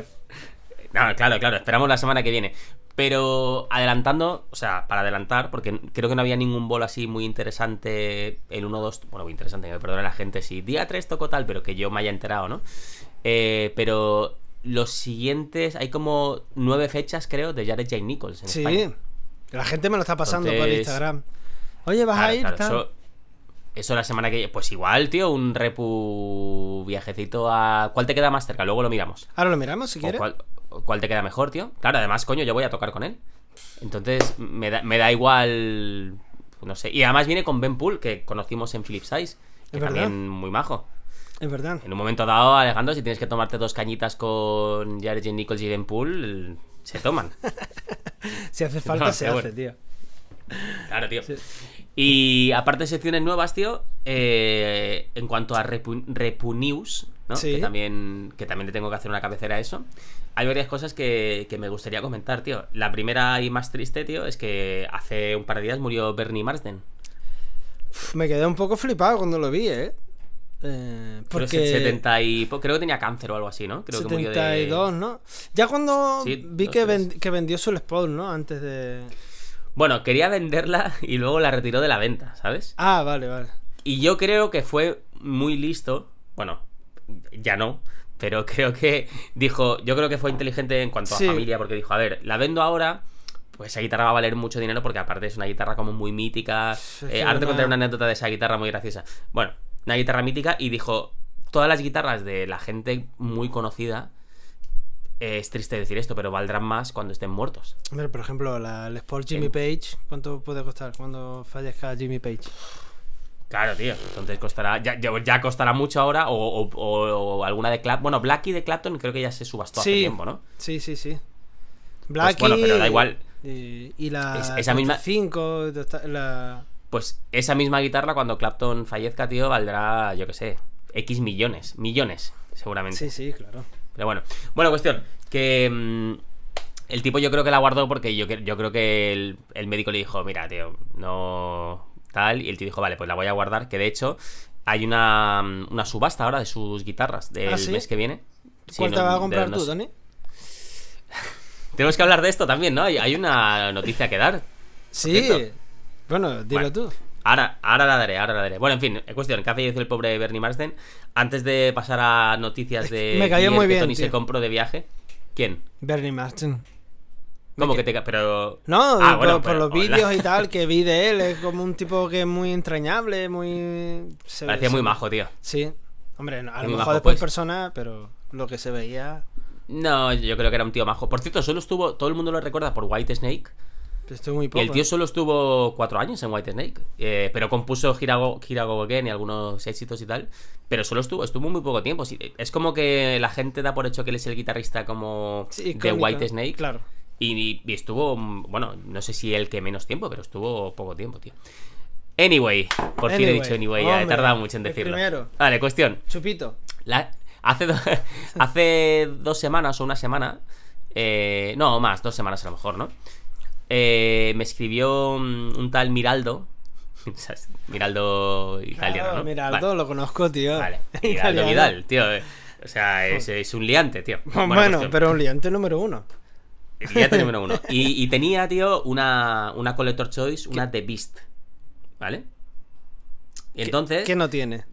¿no? claro, claro, esperamos la semana que viene. Pero adelantando, o sea, para adelantar, porque creo que no había ningún bol así muy interesante, el 1-2, bueno, muy interesante, me perdona la gente si día 3 tocó tal, pero que yo me haya enterado, ¿no? Eh, pero los siguientes, hay como nueve fechas, creo, de Jared J. Nichols en Sí, la gente me lo está pasando por Instagram. Oye, ¿vas a ir? Claro, eso la semana que Pues igual, tío, un repu viajecito a. ¿Cuál te queda más cerca? Luego lo miramos. Ahora lo miramos si quieres. Cuál, te queda mejor, tío? Claro, además, coño, yo voy a tocar con él. Entonces, me da, me da igual. No sé. Y además viene con Ben Pool, que conocimos en Philips Size. Que también muy majo. Es verdad. En un momento dado, Alejandro, si tienes que tomarte dos cañitas con Jared Nichols y Ben Pool, se toman. si hace falta, se hace, tío. Claro, tío. Y aparte de secciones nuevas, tío, eh, en cuanto a Repunius, ¿no? Que, también, que también le tengo que hacer una cabecera a eso. Hay varias cosas que, me gustaría comentar, tío. La primera y más triste, tío, es que hace un par de días murió Bernie Marsden. Me quedé un poco flipado cuando lo vi, ¿eh? eh porque... Creo, que tenía cáncer o algo así, ¿no? Creo 72, ¿no? Ya cuando vi que, vendió su Spawn, ¿no? Antes de... Bueno, quería venderla y luego la retiró de la venta, ¿sabes? Ah, vale, vale. Y yo creo que fue muy listo. Bueno, ya no. Pero creo que dijo, yo creo que fue inteligente en cuanto a familia, porque dijo, a ver, la vendo ahora, pues esa guitarra va a valer mucho dinero porque aparte es una guitarra como muy mítica. eh, ahora te contaré una anécdota de esa guitarra muy graciosa. Bueno, una guitarra mítica y dijo, todas las guitarras de la gente muy conocida eh, es triste decir esto, pero valdrán más cuando estén muertos. ver, por ejemplo, la Les Jimmy Page, ¿cuánto puede costar cuando fallezca Jimmy Page? Claro, tío. Entonces costará. Ya, costará mucho ahora. O, o, alguna de Clapton. Bueno, Blackie de Clapton creo que ya se subastó hace tiempo, ¿no? Sí, sí, sí. Pues Blackie. bueno, pero da igual. Y, la. esa misma. 5, la... Pues esa misma guitarra cuando Clapton fallezca, tío, valdrá, yo qué sé, X millones. Millones, seguramente. Sí, sí, claro. Pero bueno. Bueno, cuestión. Que. Mm, el tipo yo creo que la guardó porque yo, yo creo que el, médico le dijo, mira, tío, no. Tal. Y el tío dijo, vale, pues la voy a guardar. Que de hecho, hay una, mm, subasta ahora de sus guitarras del ¿Ah, mes que viene. ¿Cuál te a comprar tú, Tony? Tenemos que hablar de esto también, ¿no? Hay, hay una noticia que dar. Sí. Bueno, dilo tú. Ahora, ahora la daré, ahora la daré. Bueno, en fin, es cuestión, ¿qué hace el pobre Bernie Marsden? Antes de pasar a noticias de Me Tony se compró de viaje. ¿Quién? Bernie Marsden. ¿Cómo que te pero No, ah, por, los vídeos y tal que vi de él, es como un tipo que es muy entrañable, muy se Parecía muy majo, tío. Sí. Hombre, a lo mejor después pues. persona, pero lo que se veía No, yo creo que era un tío majo. Por cierto, solo estuvo, todo el mundo lo recuerda por White Snake el tío ¿eh? solo estuvo cuatro años en White Snake, eh, pero compuso Girago y algunos éxitos y tal. Pero solo estuvo, estuvo muy poco tiempo. Es como que la gente da por hecho que él es el guitarrista como de de Snake, Claro. Y, estuvo, bueno, no sé si el que menos tiempo, pero estuvo poco tiempo, tío. Anyway, por fin he dicho anyway, he tardado mucho en decirlo. Vale, cuestión. Chupito. hace, dos semanas o una semana, eh, no, más, dos semanas a lo mejor, ¿no? Eh, me escribió mm, un, tal Miraldo. Miraldo italiano, ¿no? Miraldo, lo conozco, tío. Vale. Miraldo Vidal, tío. O sea, es, un liante, tío. Bueno, pero un liante número uno. liante número uno. Y, tenía, tío, una, una Collector Choice, una The Beast. ¿Vale? Y entonces. ¿Qué, no tiene?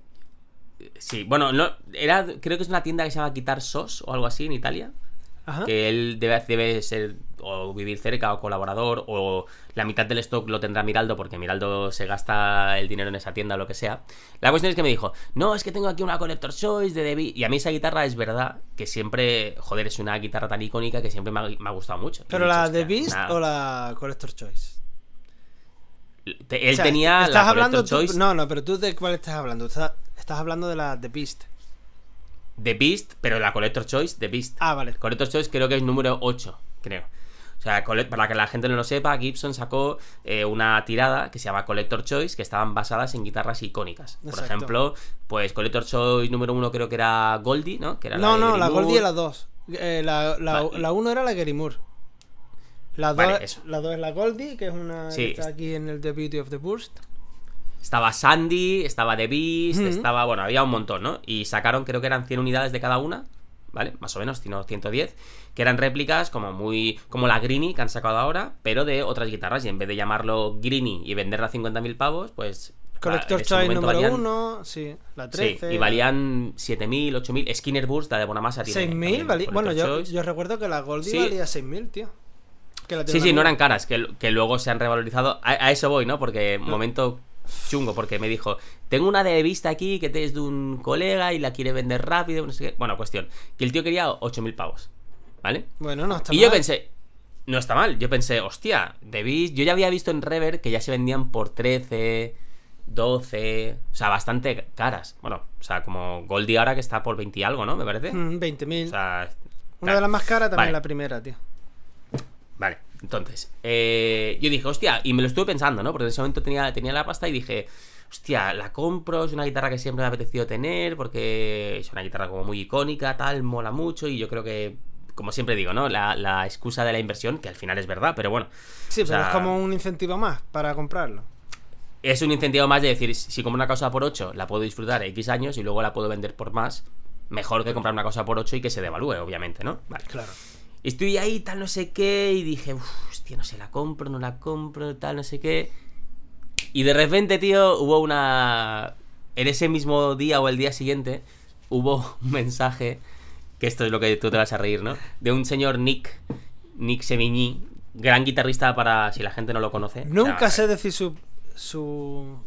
Sí, bueno, no, era, creo que es una tienda que se llama Quitar Sos o algo así en Italia que él debe, debe ser o vivir cerca o colaborador o la mitad del stock lo tendrá Miraldo porque Miraldo se gasta el dinero en esa tienda o lo que sea. La cuestión es que me dijo, no, es que tengo aquí una Collector Choice de Debbie y a mí esa guitarra es verdad que siempre, joder, es una guitarra tan icónica que siempre me ha, gustado mucho. ¿Pero la de Beast o la Collector Choice? él tenía estás la hablando Choice. No, no, pero tú de cuál estás hablando. Estás, hablando de la de Beast. The Beast, pero la Collector Choice, The Beast. Ah, vale. Collector Choice creo que es número 8, creo. O sea, para que la gente no lo sepa, Gibson sacó eh, una tirada que se llama Collector Choice, que estaban basadas en guitarras icónicas. Por ejemplo, pues Collector Choice número 1 creo que era Goldie, ¿no? Que no, no, la Goldie era la dos. la, 1 era la Gary Moore. La dos, es la Goldie, que es una está aquí en el The Beauty of the Burst. Estaba Sandy, estaba The Beast, estaba. Bueno, había un montón, ¿no? Y sacaron, creo que eran 100 unidades de cada una, ¿vale? Más o menos, sino 110, que eran réplicas como muy. como la Greeny que han sacado ahora, pero de otras guitarras. Y en vez de llamarlo Greeny y venderla a 50.000 pavos, pues Collector Child número 1, sí, la 13. y valían 7.000, 8.000. Skinner boost la de Bonamassa, tiene. ¿6.000? Valía, bueno, yo, recuerdo que la Goldie valía 6.000, tío. sí, sí, no eran caras, que, que, luego se han revalorizado. A, eso voy, ¿no? Porque momento chungo, porque me dijo, tengo una de vista aquí que es de un colega y la quiere vender rápido, no sé qué. Bueno, cuestión, que el tío quería 8.000 pavos, ¿vale? Bueno, no está mal. Y yo pensé, no está mal, yo pensé, hostia, vista yo ya había visto en Rever que ya se vendían por 13, 12, o sea, bastante caras. Bueno, o sea, como Goldie ahora que está por 20 y algo, ¿no? Me parece. 20.000. Mm, una de las más caras también la primera, tío. Vale. Entonces, eh, yo dije, hostia, y me lo estuve pensando, ¿no? Porque en ese momento tenía, tenía la pasta y dije, hostia, la compro, es una guitarra que siempre me ha apetecido tener, porque es una guitarra como muy icónica, tal, mola mucho, y yo creo que como siempre digo, ¿no? La, excusa de la inversión, que al final es verdad, pero bueno. Sí, pero es como un incentivo más para comprarlo. Es un incentivo más de decir, si como una cosa por 8, la puedo disfrutar X años y luego la puedo vender por más, mejor que comprar una cosa por 8 y que se devalúe, obviamente, ¿no? Vale. Claro. Estoy ahí, tal, no sé qué, y dije, hostia, no sé, la compro, no la compro, tal, no sé qué. Y de repente, tío, hubo una... En ese mismo día o el día siguiente, hubo un mensaje, que esto es lo que tú te vas a reír, ¿no? De un señor Nick, Nick Sevigny, gran guitarrista para si la gente no lo conoce. Nunca sé decir su,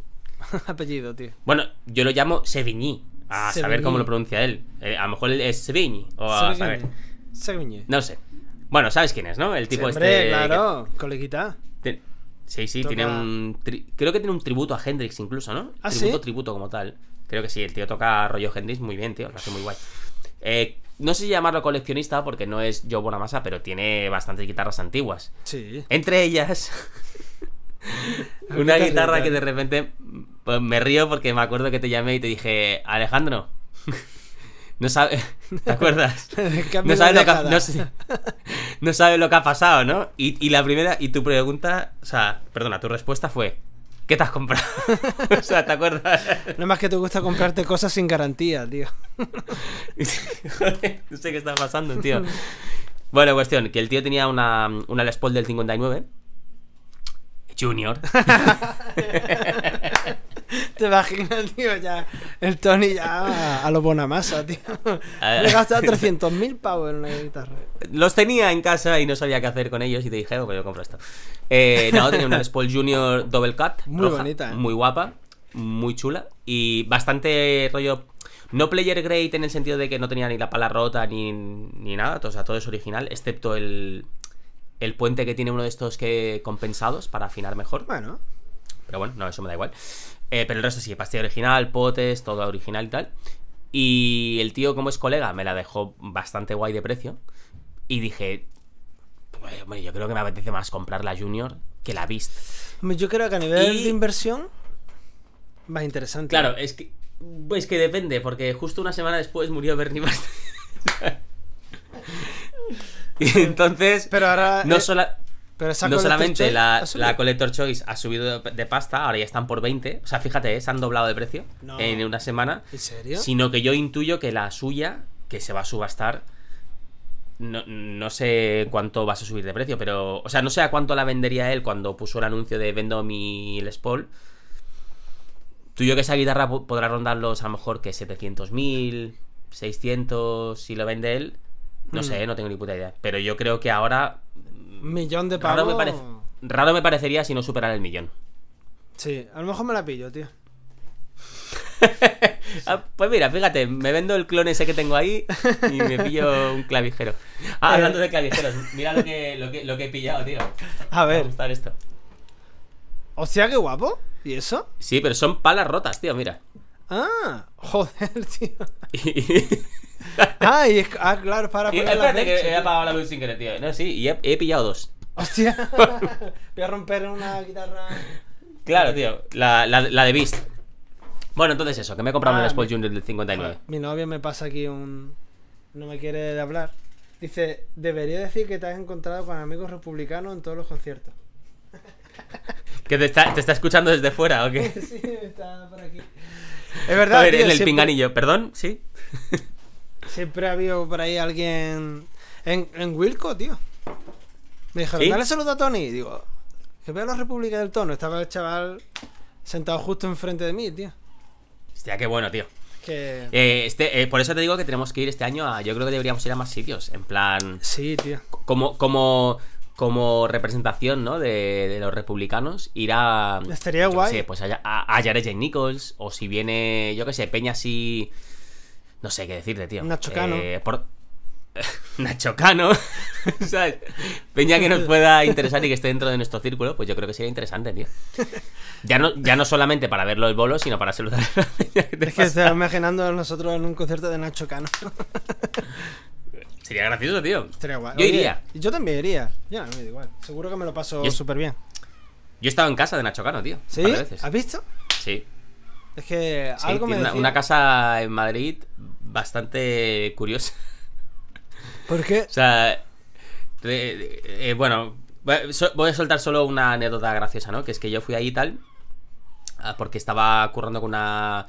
apellido, tío. Bueno, yo lo llamo Sevigny, a saber cómo lo pronuncia él. Eh, a lo mejor es Sevigny, o a No sé. Bueno, sabes quién es, ¿no? El tipo este. claro, coleguita. Sí, sí, tiene un. Creo que tiene un tributo a Hendrix incluso, ¿no? ¿Ah, tributo, tributo como tal. Creo que sí, el tío toca rollo Hendrix muy bien, tío, lo hace muy guay. Eh, no sé si llamarlo coleccionista porque no es Joe Bonamassa, pero tiene bastantes guitarras antiguas. Sí. Entre ellas, una guitarra que de repente pues, me río porque me acuerdo que te llamé y te dije, Alejandro no sabe, ¿te acuerdas? no, sabe lo que ha, pasado, ¿no? Y, la primera, y tu pregunta, o sea, perdona, tu respuesta fue, ¿qué te has comprado? o sea, ¿te acuerdas? No más que te gusta comprarte cosas sin garantía, tío. no sé qué está pasando, tío. Bueno, cuestión, que el tío tenía una, una Les Paul del 59. Junior. Te imaginas, tío, ya. El Tony ya a, lo masa, tío. Le gastaba 300.000 pavos en una guitarra. Los tenía en casa y no sabía qué hacer con ellos y te dije, oh, que pues yo compro esto. Eh, no, tenía una Spoil Junior Double Cut. Muy bonita, ¿eh? Muy guapa, muy chula y bastante rollo no player great en el sentido de que no tenía ni la pala rota ni, nada, o sea, todo es original, excepto el, el puente que tiene uno de estos que compensados para afinar mejor. Bueno. Pero bueno, no, eso me da igual. Eh, pero el resto sí, pastilla original, potes, todo original y tal. Y el tío, como es colega, me la dejó bastante guay de precio. Y dije, pues, hombre, yo creo que me apetece más comprar la Junior que la Beast. Yo creo que a nivel de inversión, más interesante. Claro, es que, pues que depende, porque justo una semana después murió Bernie Master. y entonces, pero ahora, no solo no solamente la, Collector Choice ha subido de, pasta, ahora ya están por 20. O sea, fíjate, eh, se han doblado de precio en una semana. ¿En serio? Sino que yo intuyo que la suya, que se va a subastar, no, sé cuánto vas a subir de precio, pero. O sea, no sé a cuánto la vendería él cuando puso el anuncio de vendo mi Les Paul. Tuyo que esa guitarra podrá rondarlos a lo mejor que 700.000, 600 si lo vende él. No mm. sé, eh, no tengo ni puta idea. Pero yo creo que ahora Millón de pago Raro me, parecería si no superara el millón. Sí, a lo mejor me la pillo, tío. Ah, pues mira, fíjate, me vendo el clon ese que tengo ahí y me pillo un clavijero. Ah, eh. hablando de clavijeros, mira lo que, he pillado, tío. A ver. Me esto. O qué guapo. ¿Y eso? Sí, pero son palas rotas, tío, mira. Ah, joder, tío. ah, y claro, para la he apagado la luz sin querer, tío. No, sí, y he, pillado dos. Hostia. Voy a romper una guitarra. Claro, tío. La, la, de Beast. Bueno, entonces eso, que me he comprado una ah, Sport Junior del 59. Mi novia me pasa aquí un... No me quiere hablar. Dice, debería decir que te has encontrado con amigos republicanos en todos los conciertos. ¿Que te está, te está escuchando desde fuera o qué? sí, está por aquí. Es verdad. A ver, en el pinganillo, perdón, sí. siempre ha habido por ahí alguien. En, Wilco, tío. Me dijeron, dale saludo a Tony. digo, que veo la República del Tono. Estaba el chaval sentado justo enfrente de mí, tío. Hostia, qué bueno, tío. Eh, este, eh, por eso te digo que tenemos que ir este año a. Yo creo que deberíamos ir a más sitios. En plan. Sí, tío. Como. como como representación, ¿no? De, los republicanos, ir a... Estaría guay. pues a, a, J. Nichols, o si viene, yo qué sé, Peña así... No sé qué decirte, tío. Nacho Cano. Eh, por... Nacho Cano, Peña que nos pueda interesar y que esté dentro de nuestro círculo, pues yo creo que sería interesante, tío. Ya no, ya no solamente para verlo el bolo, sino para saludar a que te Es que imaginando a nosotros en un concierto de Nacho Cano. Sería gracioso, tío. Yo iría. Yo también iría. Ya, no me igual. Seguro que me lo paso súper bien. Yo he estado en casa de Nacho Cano, tío. ¿Sí? ¿Has visto? Sí. Es que algo me una, una, casa en Madrid bastante curiosa. ¿Por qué? o sea, eh, bueno, voy a soltar solo una anécdota graciosa, ¿no? Que es que yo fui ahí y tal, ah, porque estaba currando con una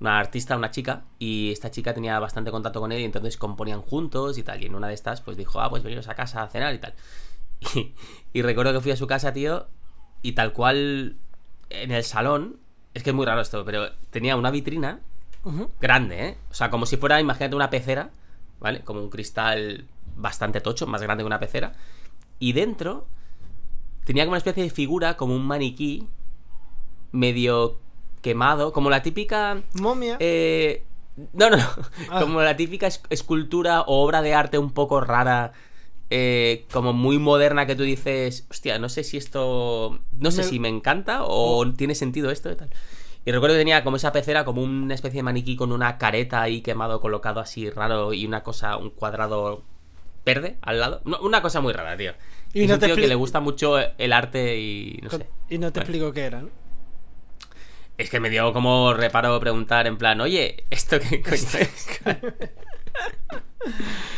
una artista, una chica, y esta chica tenía bastante contacto con él y entonces componían juntos y tal. Y en una de estas, pues dijo, ah, pues veniros a casa a cenar y tal. Y, recuerdo que fui a su casa, tío, y tal cual en el salón, es que es muy raro esto, pero tenía una vitrina grande, ¿eh? O sea, como si fuera, imagínate, una pecera, ¿vale? Como un cristal bastante tocho, más grande que una pecera. Y dentro tenía como una especie de figura, como un maniquí, medio quemado, como la típica... Momia. Eh, no, no, ah. Como la típica escultura o obra de arte un poco rara. Eh, como muy moderna que tú dices, hostia, no sé si esto, no sé si me encanta o mm. tiene sentido esto y tal. Y recuerdo que tenía como esa pecera, como una especie de maniquí con una careta ahí quemado, colocado así raro y una cosa, un cuadrado verde al lado. una cosa muy rara, tío. Y, no te explico que le gusta mucho el arte y no sé. Y no te explico qué era, ¿no? Es que me dio como reparo preguntar en plan, oye, ¿esto qué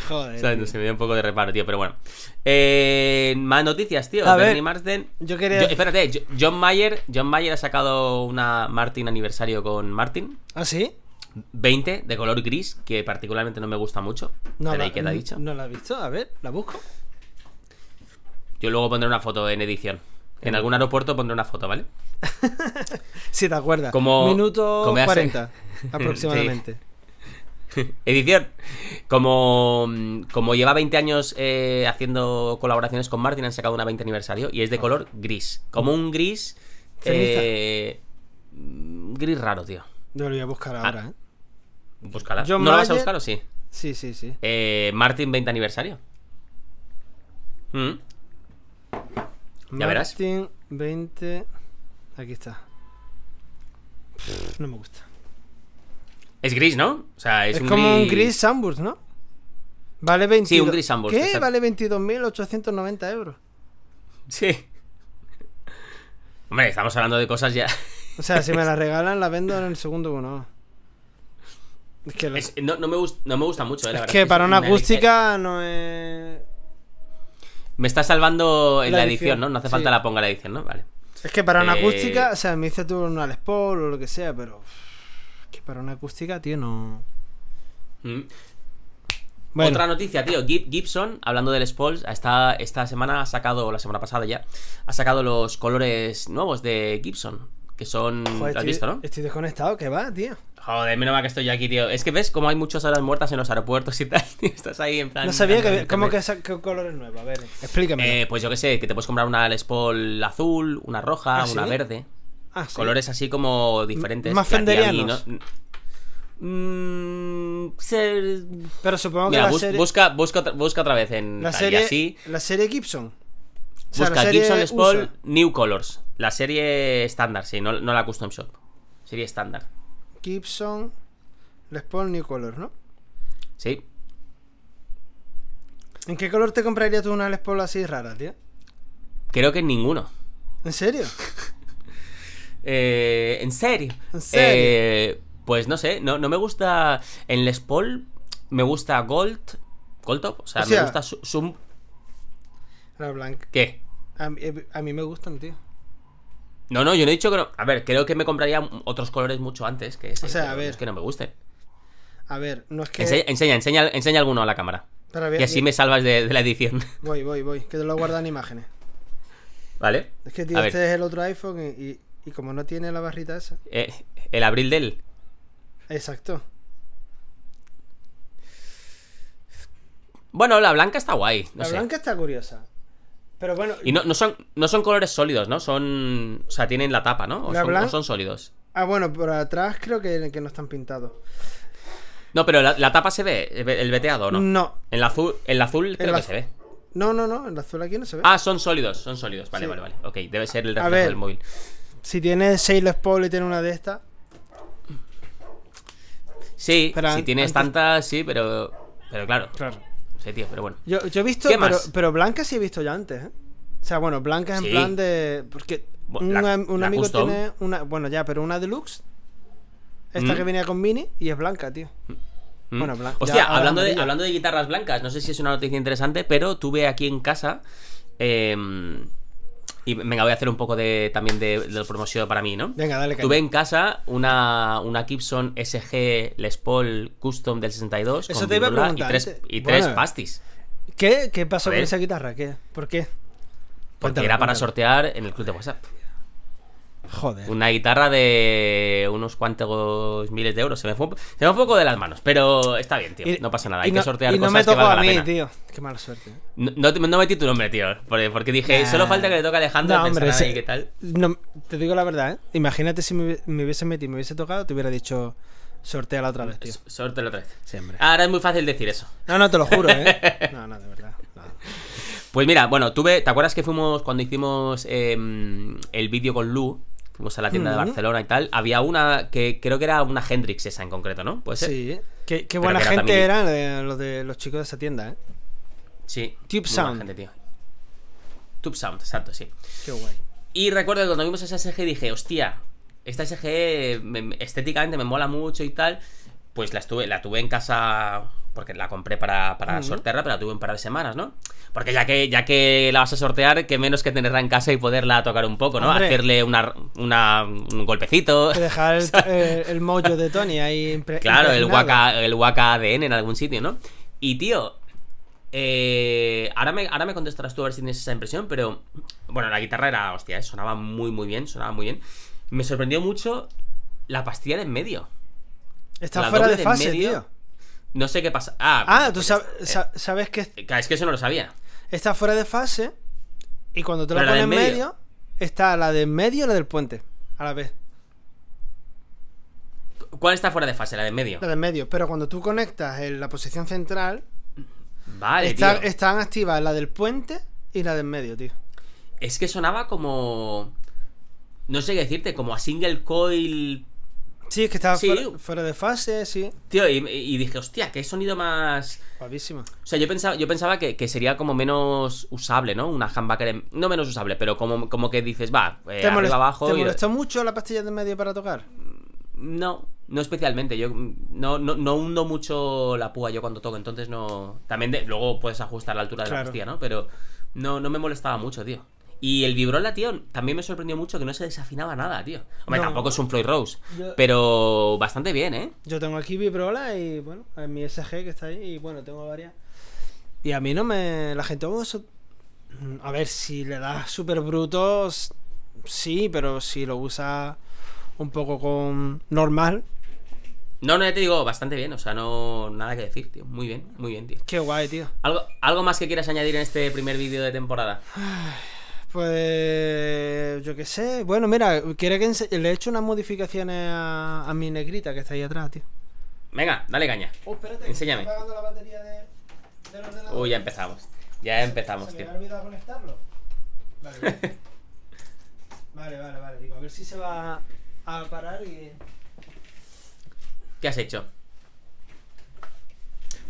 coño Joder. se me dio un poco de reparo, tío, pero bueno. Eh, más noticias, tío. A ver, Marsden. Yo quería. espérate, John Mayer. John Mayer ha sacado una Martin aniversario con Martin. ¿Ah, sí? 20 de color gris, que particularmente no me gusta mucho. No, No, no la has visto, a ver, la busco. Yo luego pondré una foto en edición. En algún aeropuerto pondré una foto, ¿vale? si te acuerdas. Como, Minuto 40 aproximadamente. Edición. Como, como lleva 20 años eh, haciendo colaboraciones con Martin, han sacado una 20 aniversario y es de ah. color gris. Como un gris. Eh, gris raro, tío. Yo lo voy a buscar ah. ahora, ¿eh? ¿No lo vas a buscar o sí? Sí, sí, sí. Eh, Martin 20 aniversario. ¿Mm? ¿Ya verás? 20. Aquí está. no me gusta. Es gris, ¿no? O sea, es, es como un gris sandwich, ¿no? Vale 22... Sí, un gris ¿Qué? Vale 22.890 euros. Sí. Hombre, estamos hablando de cosas ya. O sea, si me la regalan, la vendo en el segundo uno. no, me gusta mucho, eh, Es que para una acústica eh. no es. Me está salvando en la, edición, ¿no? No hace falta la ponga la edición, ¿no? Vale. Es que para una eh, acústica, o sea, me dice tú una al o lo que sea, pero. Es que para una acústica, tío, no. Mm. Otra noticia, tío. Gibson, hablando del spoil, esta, esta semana ha sacado, la semana pasada ya, ha sacado los colores nuevos de Gibson. Que son. has visto, no? Estoy desconectado, ¿qué va, tío? Joder, menos mal que estoy aquí, tío. Es que ves cómo hay muchas horas muertas en los aeropuertos y tal. estás ahí en plan. No sabía que. ¿Cómo que qué color es nuevo? A ver, explícame. Eh, pues yo qué sé, que te puedes comprar una Les Paul azul, una roja, ¿Ah, una verde. Ah, sí. Colores así como diferentes. Más fenderianos. Mm, Pero supongo que la busca, busca, otra vez en la serie, la serie Gibson. busca Gibson Les Paul New Colors. La serie estándar, sí, no la Custom Shop. Serie estándar. Gibson, Les Paul New Color, ¿no? Sí. ¿En qué color te comprarías tú una Les Paul así rara, tío? Creo que en ninguno. ¿En serio? Eh, ¿En serio? Eh, pues no sé, no, no me gusta. En Les Paul me gusta Gold. Gold Top, o sea, me gusta Zoom. ¿Qué? Eh, a mí me gustan, tío. No, no, yo no he dicho que no. A ver, creo que me compraría otros colores mucho antes que ese. O sea, a ver. Es que no me gusten. A ver, no es que. Enseña, enseña, enseña, alguno a la cámara. Para y así me salvas de, la edición. Voy, voy, voy. Que te lo guardan imágenes. Vale. Es que, este es el otro iPhone y, como no tiene la barrita esa. Eh, el abril del. Exacto. Bueno, la blanca está guay. No la blanca está curiosa. Y no, son, no son colores sólidos, ¿no? Son. O sea, tienen la tapa, ¿no? O, son, son, sólidos. Ah, bueno, por atrás creo que, que no están pintados. No, pero la, tapa se ve, el veteado, ¿no? No. En el azul, azul creo que se ve. No, no, no, en el azul aquí no se ve. Ah, son sólidos, son sólidos. Vale, vale, vale. Ok, debe ser el reflejo del móvil. Si tiene Sailor Paul y tiene una de estas. Sí, si tienes tantas, sí, pero. Pero claro. Claro. Sí, tío, pero bueno. Yo, he visto, pero, Blanca sí he visto ya antes, ¿eh? O sea, bueno, Blanca es en plan de. Porque un, amigo tiene una. Bueno, ya, pero una deluxe. Esta que mm. venía con Mini y es blanca, tío. Mm. Bueno, blanca. Hostia, hablando de, hablando de guitarras blancas, no sé si es una noticia interesante, pero tuve aquí en casa. Eh, y venga, voy a hacer un poco de también de, promoción para mí, ¿no? Venga, dale. Tuve en casa una, una Gibson SG Les Paul Custom del 62 Eso te iba a preguntar, y tres, pastis. ¿Qué? ¿Qué pasó con esa guitarra? ¿Qué? ¿Por qué? Porque era para sortear en el club de WhatsApp. Joder. Una guitarra de unos cuantos miles de euros. Se me fue, un poco de las manos, pero está bien, tío. no pasa nada, hay que sortear y cosas no me tocó a mí, tío. Qué mala suerte. No, no metí tu nombre, tío. Porque, dije, solo falta que le toque a Alejandro. No, te digo la verdad, ¿eh? Imagínate si me, hubiese metido, me hubiese tocado, te hubiera dicho. sortea la otra vez, tío. sortea la otra vez. Siempre. Ahora es muy fácil decir eso. No, no, te lo juro, ¿eh? No, no, de verdad. Pues mira, bueno, tuve. ¿Te acuerdas que fuimos cuando hicimos em, el vídeo con Lu? fuimos a la tienda de Barcelona y tal. Había una que creo que era una Hendrix esa en concreto, ¿no? Puede ser. Sí, qué, buena gente eran los de los chicos de esa tienda, ¿eh? Sí. Tube Sound. Tube Sound, exacto, sí. Qué guay. Y recuerdo que cuando vimos esa SG dije, hostia, esta SG estéticamente me mola mucho y tal. Pues la, estuve, la tuve en casa porque la compré para, para sortearla, pero la tuve un par de semanas, ¿no? Porque ya que, ya que la vas a sortear, que menos que tenerla en casa y poderla tocar un poco, ¿no? Hacerle una, un golpecito. Dejar el, eh, el, de Tony ahí Claro, el Waka, el ADN en algún sitio, ¿no? Y tío, eh, ahora, me, ahora me contestarás tú a ver si tienes esa impresión, pero bueno, la guitarra era, hostia, eh, sonaba muy, muy bien, sonaba muy bien. Me sorprendió mucho la pastilla de en medio. Está fuera de fase, tío no sé qué pasa. Ah, ah pues, tú eh, sabes que. Eh, es que eso no lo sabía. Está fuera de fase. Y cuando te lo pones en medio, está la de en medio y la del puente. A la vez. ¿Cuál está fuera de fase? La de en medio. La de en medio. Pero cuando tú conectas en la posición central. Vale. Están activas la del puente y la de en medio, tío. Es que sonaba como. No sé qué decirte, como a single coil Sí, es que estaba fuera, de fase, sí. Tío, y, y, dije, hostia, qué sonido más. Guapísima. O sea, yo pensaba, yo pensaba que, sería como menos usable, ¿no? Una humbucker. No menos usable, pero como, como que dices, va, eh, arriba abajo. ¿Te y... molestó mucho la pastilla de medio para tocar? No, no especialmente. Yo no, no, no, hundo mucho la púa yo cuando toco, entonces no. También luego puedes ajustar la altura de la pastilla, ¿no? Pero no, no me molestaba mucho, tío. Y el vibrola, tío, también me sorprendió mucho que no se desafinaba nada, tío. Hombre, tampoco es un Floyd Rose, pero bastante bien, ¿eh? Yo tengo aquí vibrola y, bueno, en mi SG que está ahí, y bueno, tengo varias. Y a mí no me. La gente. Oh, a ver, si le da súper brutos, sí, pero si lo usa un poco con normal. No, no, ya te digo, bastante bien, o sea, no nada que decir, tío. Muy bien, muy bien, tío. Qué guay, tío. ¿Algo, algo más que quieras añadir en este primer vídeo de temporada? Pues yo qué sé. Bueno, mira, quiere que le he hecho unas modificaciones a... mi negrita que está ahí atrás, tío. Venga, dale caña. Oh, Enséñame. Uy, ya empezamos. Ya empezamos, tío. Me olvidado conectarlo. Vale, vale. vale, Digo, a ver si se va a parar y. ¿Qué has hecho?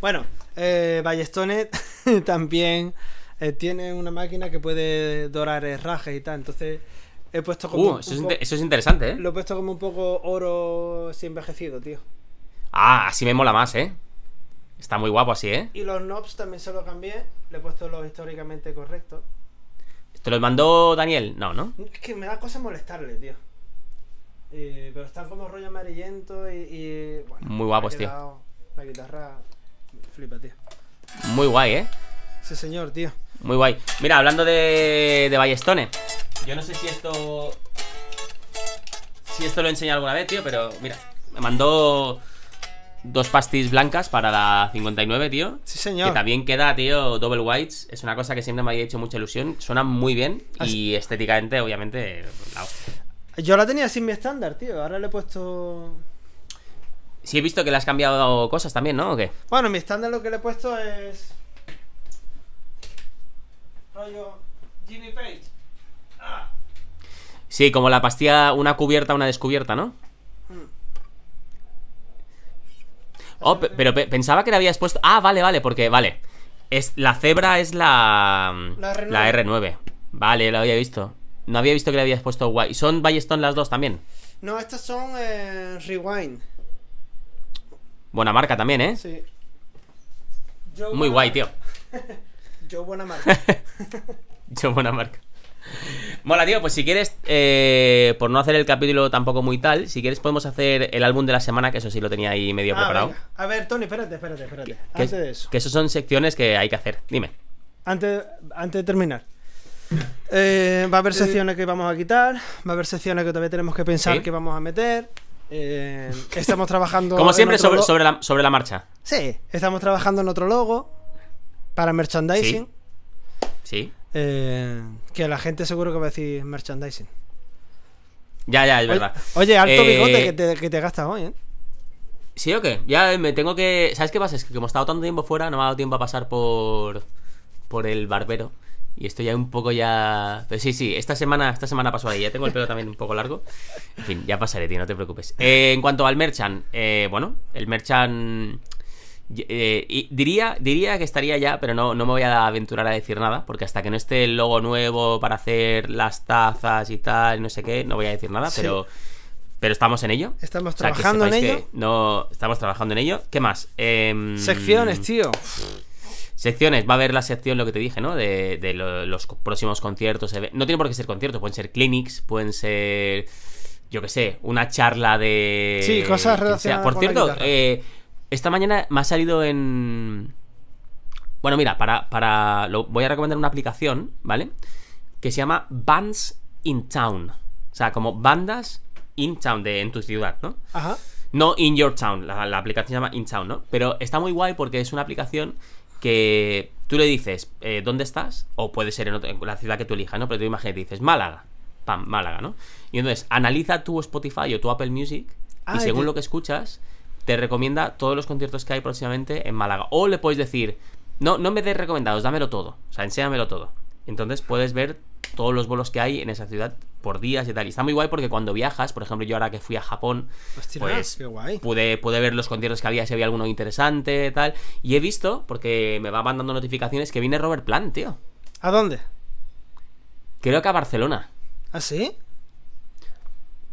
Bueno, eh, Ballestone también eh, tiene una máquina que puede dorar herrajes y tal. Entonces he puesto como. Uh, eso, es interesante, ¿eh? Lo he puesto como un poco oro sin envejecido, tío. Ah, así me mola más, ¿eh? Está muy guapo así, ¿eh? Y los knobs también se los cambié. Le he puesto los históricamente correctos. ¿Te los mandó Daniel? No, ¿no? Es que me da cosa molestarle, tío. pero están como rollo amarillento y. muy guapos, tío. La guitarra flipa, tío. Muy guay, ¿eh? Sí, señor, tío. Muy guay. Mira, hablando de, de Ballestone. Yo no sé si esto. Si esto lo he enseñado alguna vez, tío, pero mira, me mandó dos pastis blancas para la 59, tío. Sí, señor. Que también queda, tío, double whites. Es una cosa que siempre me ha hecho mucha ilusión. Suena muy bien y estéticamente, obviamente, Yo la tenía sin mi estándar, tío. Ahora le he puesto. Sí, he visto que le has cambiado cosas también, ¿no? ¿O qué? Bueno, mi estándar lo que le he puesto es. Jimmy Page. Ah. Sí, como la pastilla, una cubierta, una descubierta, ¿no? Hmm. Oh, pero pensaba que le habías puesto. Ah, vale, vale, porque, vale. Es, la cebra es la. La R9. Vale, lo había visto. No había visto que le habías puesto guay. ¿Son Ballestón las dos también? No, estas son eh, Rewind. Buena marca también, ¿eh? Sí. Muy guay, tío. Yo buena marca. Yo buena marca. Mola, tío, pues si quieres, eh, por no hacer el capítulo tampoco muy tal, si quieres podemos hacer el álbum de la semana, que eso sí lo tenía ahí medio ah, preparado. A ver, Tony, espérate, espérate, espérate. Que, eso. Que eso son secciones que hay que hacer. Dime. Antes, antes de terminar. Eh, va a haber eh. secciones que vamos a quitar, va a haber secciones que todavía tenemos que pensar que vamos a meter. estamos trabajando. Como siempre, sobre, sobre, la, sobre la marcha. Sí, estamos trabajando en otro logo para merchandising. Sí. Eh, que la gente seguro que va a decir merchandising. Ya, ya, es verdad. Oye, alto eh, bigote que te, que te gastas hoy, ¿eh? ¿Sí o qué? Ya eh, me tengo que. ¿Sabes qué pasa? Es que como he estado tanto tiempo fuera, no me ha dado tiempo a pasar por. por el barbero. Y esto ya un poco ya. Pero pues sí, sí, esta semana, esta semana pasó ahí. Ya tengo el pelo también un poco largo. En fin, ya pasaré, tío, no te preocupes. Eh, en cuanto al Merchan, bueno, el Merchan eh, diría, diría que estaría ya, pero no, me voy a aventurar a decir nada, porque hasta que no esté el logo nuevo para hacer las tazas y tal, no sé qué, no voy a decir nada, pero, pero estamos en ello. Estamos trabajando en ello. No, estamos trabajando en ello. ¿Qué más? Em, secciones, tío. Secciones, va a haber la sección, lo que te dije, ¿no? De, los próximos conciertos. No tiene por qué ser conciertos, pueden ser clinics, pueden ser, yo qué sé, una charla de... Sí, cosas relacionadas. Por cierto, eh, esta mañana me ha salido en... Bueno, mira, para... para lo, voy a recomendar una aplicación, ¿vale? Que se llama Bands in Town. O sea, como bandas in town, de, en tu ciudad, ¿no? Ajá. No in your town, la, aplicación se llama in town, ¿no? Pero está muy guay porque es una aplicación que tú le dices eh, dónde estás, o puede ser en, la ciudad que tú elijas, ¿no? Pero tú imagínate, dices Málaga, pam, Málaga, ¿no? Y entonces analiza tu Spotify o tu Apple Music y ah, según lo que escuchas, te recomienda todos los conciertos que hay próximamente en Málaga. O le puedes decir, no, no me des recomendados, dámelo todo. O sea, enséñamelo todo. Entonces puedes ver todos los bolos que hay en esa ciudad por días y tal. Y está muy guay porque cuando viajas, por ejemplo, yo ahora que fui a Japón, Hostia, pues qué guay. Pude, ver los conciertos que había, si había alguno interesante, y tal. Y he visto, porque me va mandando notificaciones, que viene Robert Plant, tío. ¿A dónde? Creo que a Barcelona. ¿Ah, sí?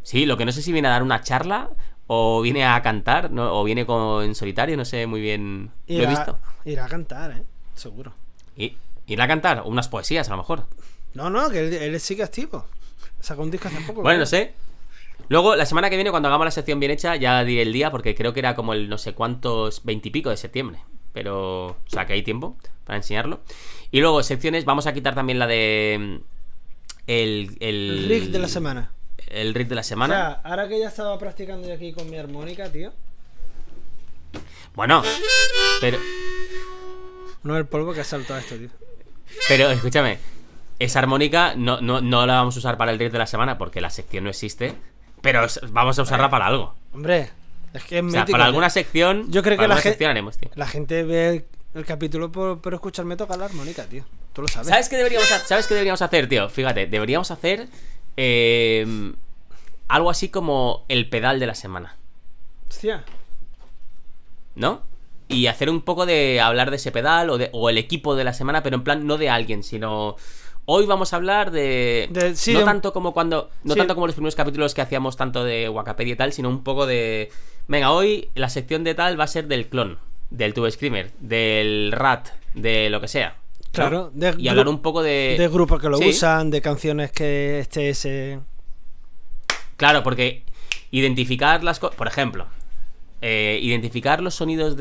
Sí, lo que no sé si viene a dar una charla o viene a cantar, ¿no? o viene en solitario, no sé muy bien. lo he visto. Irá a cantar, ¿eh? Seguro. Y, irá a cantar, unas poesías a lo mejor. No, no, que él, él sigue activo. Sacó un disco hace poco. Bueno, no sé. Luego, la semana que viene, cuando hagamos la sección bien hecha, ya diré el día, porque creo que era como el no sé cuántos, veintipico de septiembre. Pero, o sea, que hay tiempo para enseñarlo. Y luego, secciones, vamos a quitar también la de. Mm, el. El riff de la semana el rit de la semana. O sea, ahora que ya estaba practicando yo aquí con mi armónica, tío. Bueno, pero. No el polvo que ha a esto, tío. Pero, escúchame, esa armónica no, no, la vamos a usar para el rit de la semana porque la sección no existe. Pero vamos a usarla para algo. Hombre, es que es o sea, Para alguna sección. Yo creo que la, gente, la gente ve el, capítulo pero escucharme tocar la armónica, tío. Tú lo sabes. ¿Sabes ¿sabes qué deberíamos hacer, tío? Fíjate, deberíamos hacer Em, algo así como el pedal de la semana. Hostia. ¿No? Y hacer un poco de hablar de ese pedal o, de, el equipo de la semana, pero en plan no de alguien, sino hoy vamos a hablar de, no tanto como cuando no tanto como los primeros capítulos que hacíamos tanto de Wikipedia y tal, sino un poco de venga, hoy la sección de tal va a ser del clon, del Tube Screamer, del Rat, de lo que sea. Claro, y hablar un poco de. De grupos que lo usan, de canciones que este ese. Claro, porque identificar las cosas. Por ejemplo, eh, identificar los sonidos mm,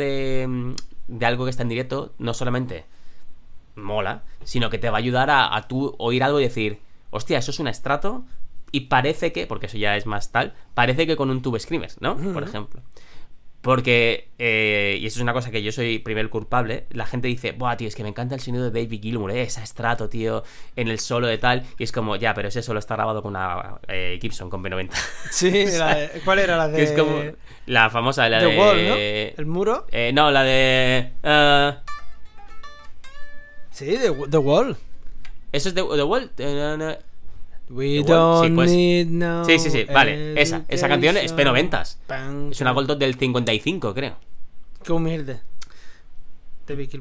de, algo que está en directo no solamente mola, sino que te va a ayudar a, tú oír algo y decir, hostia, eso es un estrato y parece que, porque eso ya es más tal, parece que con un Tube Screamers, ¿no? Por ejemplo. Porque, eh, y eso es una cosa que yo soy primer culpable, la gente dice, Buah, tío, es que me encanta el sonido de David Gilmour, eh, ese estrato, tío, en el solo de tal. Y es como, ya, pero ese solo está grabado con una eh, Gibson con b 90 Sí, ¿cuál era la de...? es la famosa, la de... Wall, ¿no? ¿El muro? Eh, no, la de... Sí, The, The Wall. Eso es The, The Wall. We pues, sí, sí, sí, vale. Esa, esa canción P90 Es una Gold del 55, creo. Qué humilde.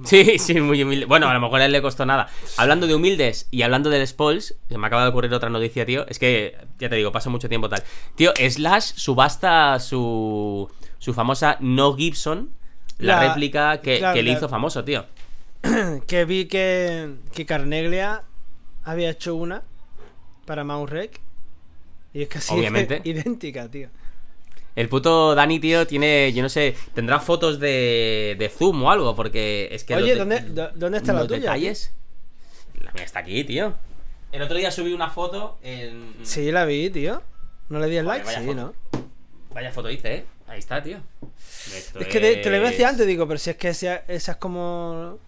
Sí, sí, muy humilde. Bueno, a lo mejor a él le costó nada. Hablando de humildes y hablando del Spoils se me acaba de ocurrir otra noticia, tío. Es que, ya te digo, pasa mucho tiempo tal. Tío, Slash subasta su, su famosa No Gibson, la, réplica que, le hizo famoso, tío. que vi que, que Carneglia había hecho una para Mount Y es casi idéntica, tío. El puto Dani, tío, tiene, yo no sé, tendrá fotos de, de Zoom o algo, porque es que... Oye, ¿dónde, está la tuya? La mía está aquí, tío. El otro día subí una foto en... Sí, la vi, tío. ¿No le di el like? Sí, ¿no? Vaya foto hice, ¿eh? Ahí está, tío. es que te, lo iba antes, digo, pero si es que esas es como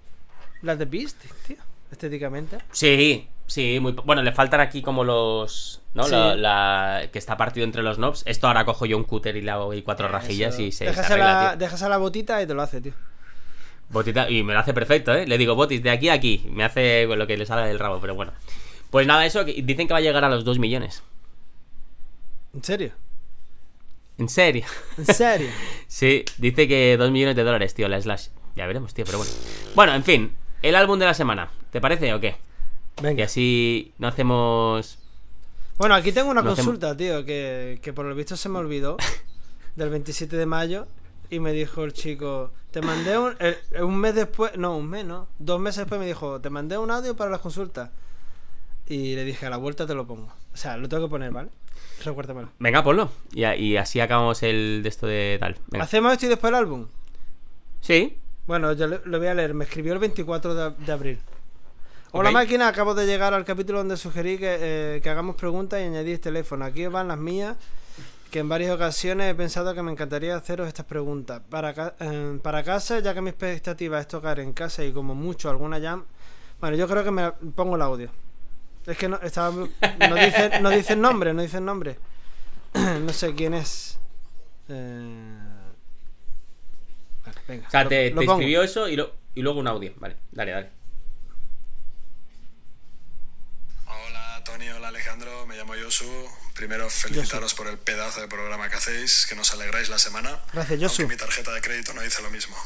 las de Beast, tío, estéticamente. Sí, Sí, muy, bueno, le faltan aquí como los. ¿No? La, que está partido entre los knobs. Esto ahora cojo yo un cúter y le hago cuatro rajillas y se. Dejas, a la, dejas a la botita y te lo hace, tío. Botita, y me lo hace perfecto, ¿eh? Le digo, Botis, de aquí a aquí. Me hace lo que le sale del rabo, pero bueno. Pues nada, eso, dicen que va a llegar a los 2 millones. ¿En serio? ¿En serio? ¿En serio? sí, dice que 2 millones de dólares, tío, la Slash. Ya veremos, tío, pero bueno. Bueno, en fin, el álbum de la semana. ¿Te parece o qué? Venga. Y así no hacemos. Bueno, aquí tengo una consulta, tío, que, por lo visto se me olvidó. del 27 de mayo. Y me dijo el chico, te mandé un, un mes después, no, un mes, ¿no? Dos meses después me dijo, te mandé un audio para las consultas. Y le dije, a la vuelta te lo pongo. O sea, lo tengo que poner, ¿vale? Recuérdamelo. Venga, ponlo. Y, y así acabamos el de esto de tal. ¿Hacemos esto y después el álbum? Sí. Bueno, yo lo, voy a leer. Me escribió el 24 de abril. Hola máquina, acabo de llegar al capítulo donde sugerí que, eh, hagamos preguntas y añadís teléfono. Aquí van las mías, que en varias ocasiones he pensado que me encantaría haceros estas preguntas. Para, eh, para casa, ya que mi expectativa es tocar en casa y como mucho alguna jam... Bueno, yo creo que me pongo el audio. Es que no, estaba, no, dicen, no nombre, no dicen nombre. no sé quién es. Eh... venga, o sea, te, escribió eso y, y luego un audio. Vale, dale, dale. me llamo Yosu. Primero, felicitaros por el pedazo de programa que hacéis, que nos alegráis la semana. Gracias, Yosu. Aunque mi tarjeta de crédito no dice lo mismo.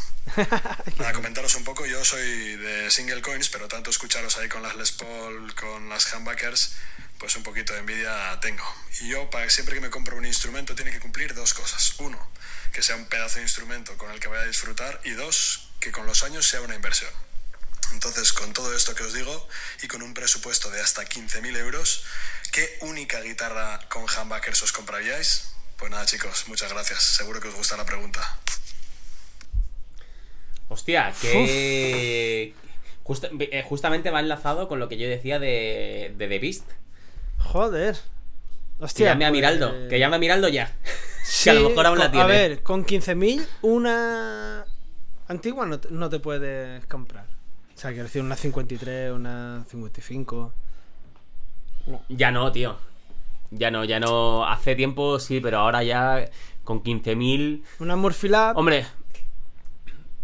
Nada, comentaros un poco, yo soy de single coins, pero tanto escucharos ahí con las Les Paul, con las handbackers, pues un poquito de envidia tengo. Y yo, para, siempre que me compro un instrumento, tiene que cumplir dos cosas. Uno, que sea un pedazo de instrumento con el que vaya a disfrutar. Y dos, que con los años sea una inversión. Entonces, con todo esto que os digo y con un presupuesto de hasta 15.000 euros, ¿qué única guitarra con humbuckers os compraríais? Pues nada, chicos, muchas gracias. Seguro que os gusta la pregunta. Hostia, que. Eh, justamente va enlazado con lo que yo decía de, The Beast. Joder. Hostia. Que llame a pues, Miraldo. Eh, que llame a Miraldo ya. que a lo mejor la tiene. A ver, con 15.000, una. Antigua no te puedes comprar. O sea, quiero decir, una 53, una 55. Ya no, tío. Ya no, ya no. Hace tiempo sí, pero ahora ya con 15.000. Una Murphy Hombre.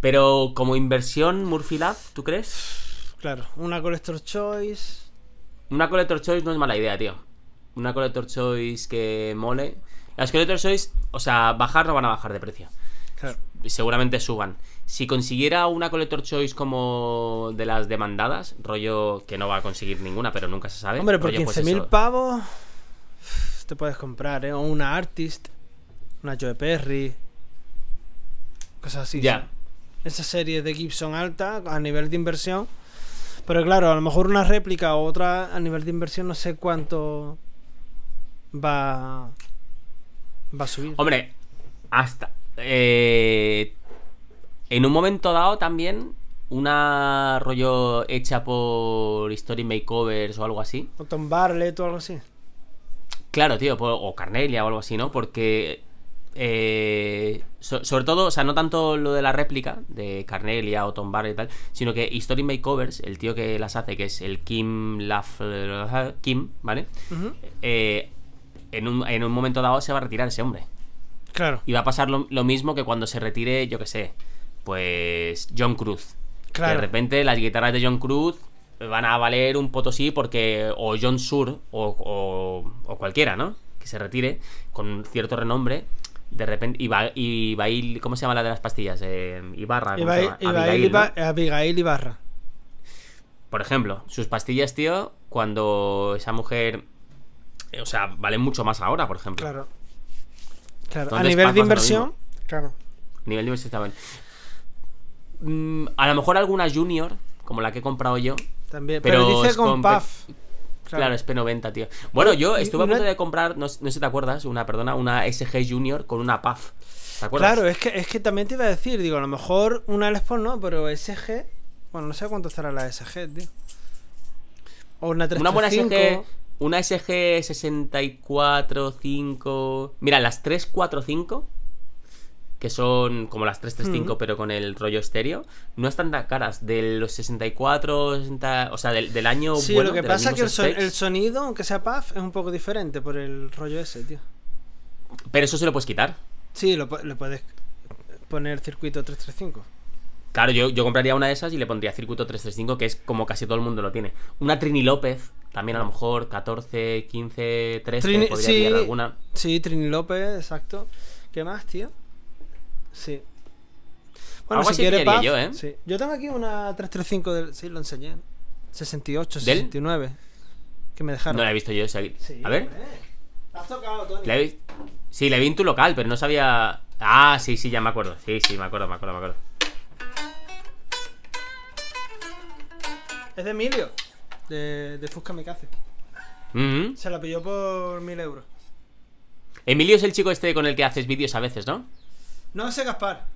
Pero como inversión, Murphy ¿tú crees? Claro, una Collector Choice. Una Collector Choice no es mala idea, tío. Una Collector Choice que mole. Las Collector Choice, o sea, bajar no van a bajar de precio. Claro. Seguramente suban. Si consiguiera una Collector Choice como de las demandadas, rollo que no va a conseguir ninguna, pero nunca se sabe. Hombre, por 15.000 pues pavos te puedes comprar, ¿eh? O una Artist, una Joe Perry, cosas así. Ya. Esa serie de Gibson alta a nivel de inversión. Pero claro, a lo mejor una réplica o otra a nivel de inversión no sé cuánto va va a subir. Hombre, hasta eh, en un momento dado también, una rollo hecha por Story Makeovers o algo así. O Tom Barlett o algo así. Claro, tío, pues, o Carnelia o algo así, ¿no? Porque eh, sobre todo, o sea, no tanto lo de la réplica de Carnelia o Tom y tal, sino que History Makeovers, el tío que las hace, que es el Kim Laf, Kim, ¿vale? Eh, en, un, en, un, momento dado se va a retirar ese hombre. Claro. Y va a pasar lo, mismo que cuando se retire, yo qué sé, pues John Cruz. de repente las guitarras de John Cruz van a valer un potosí porque o John Sur o, o, cualquiera, ¿no? Que se retire con cierto renombre. De repente, a ir ¿cómo se llama la de las pastillas? Eh, Ibarra. Iba, Iba, Abigail, Ibarra. Por ejemplo, sus pastillas, tío, cuando esa mujer. Eh, o sea, valen mucho más ahora, por ejemplo. Claro. a nivel de inversión, claro. A nivel de inversión está bien. Mm, a lo mejor alguna junior, como la que he comprado yo. También, pero, dice con Puff. Claro, es P90, tío. Bueno, yo estuve a punto de comprar, no, sé te acuerdas, una, perdona, una SG Junior con una PAF. Claro, es que, también te iba a decir, digo, a lo mejor una Les Paul no, pero SG. Bueno, no sé cuánto estará la SG, tío. O una 345, Una buena SG. Una SG 64, Mira, las 345 que son como las 335 mm. pero con el rollo estéreo, no están tan caras. De los 64, o sea, del, del año... Sí, lo que pasa es que el, sonido, aunque sea PAF, es un poco diferente por el rollo ese, tío. Pero eso se lo puedes quitar. Sí, lo, le puedes poner circuito 335. Claro, yo, compraría una de esas y le pondría circuito 335, que es como casi todo el mundo lo tiene. Una Trini López, también a lo mejor 14, 15, 13, podría sí, alguna. Sí, Trini López, exacto. ¿Qué más, tío? Sí. Bueno, si quieres, ¿eh? yo, tengo aquí una 335 del. Sí, lo enseñé. 68, 69. Que me dejaron. No la he visto yo esa. Sí, a ver. La has tocado, Sí, la vi en tu local, pero no sabía. Ah, sí, sí, ya me acuerdo. Sí, sí, me acuerdo, me acuerdo, me acuerdo. Es de Emilio, de, Fusca Mikaze. Se la pilló por mil euros. Emilio es el chico este con el que haces vídeos a veces, ¿no? No sé, Gaspar.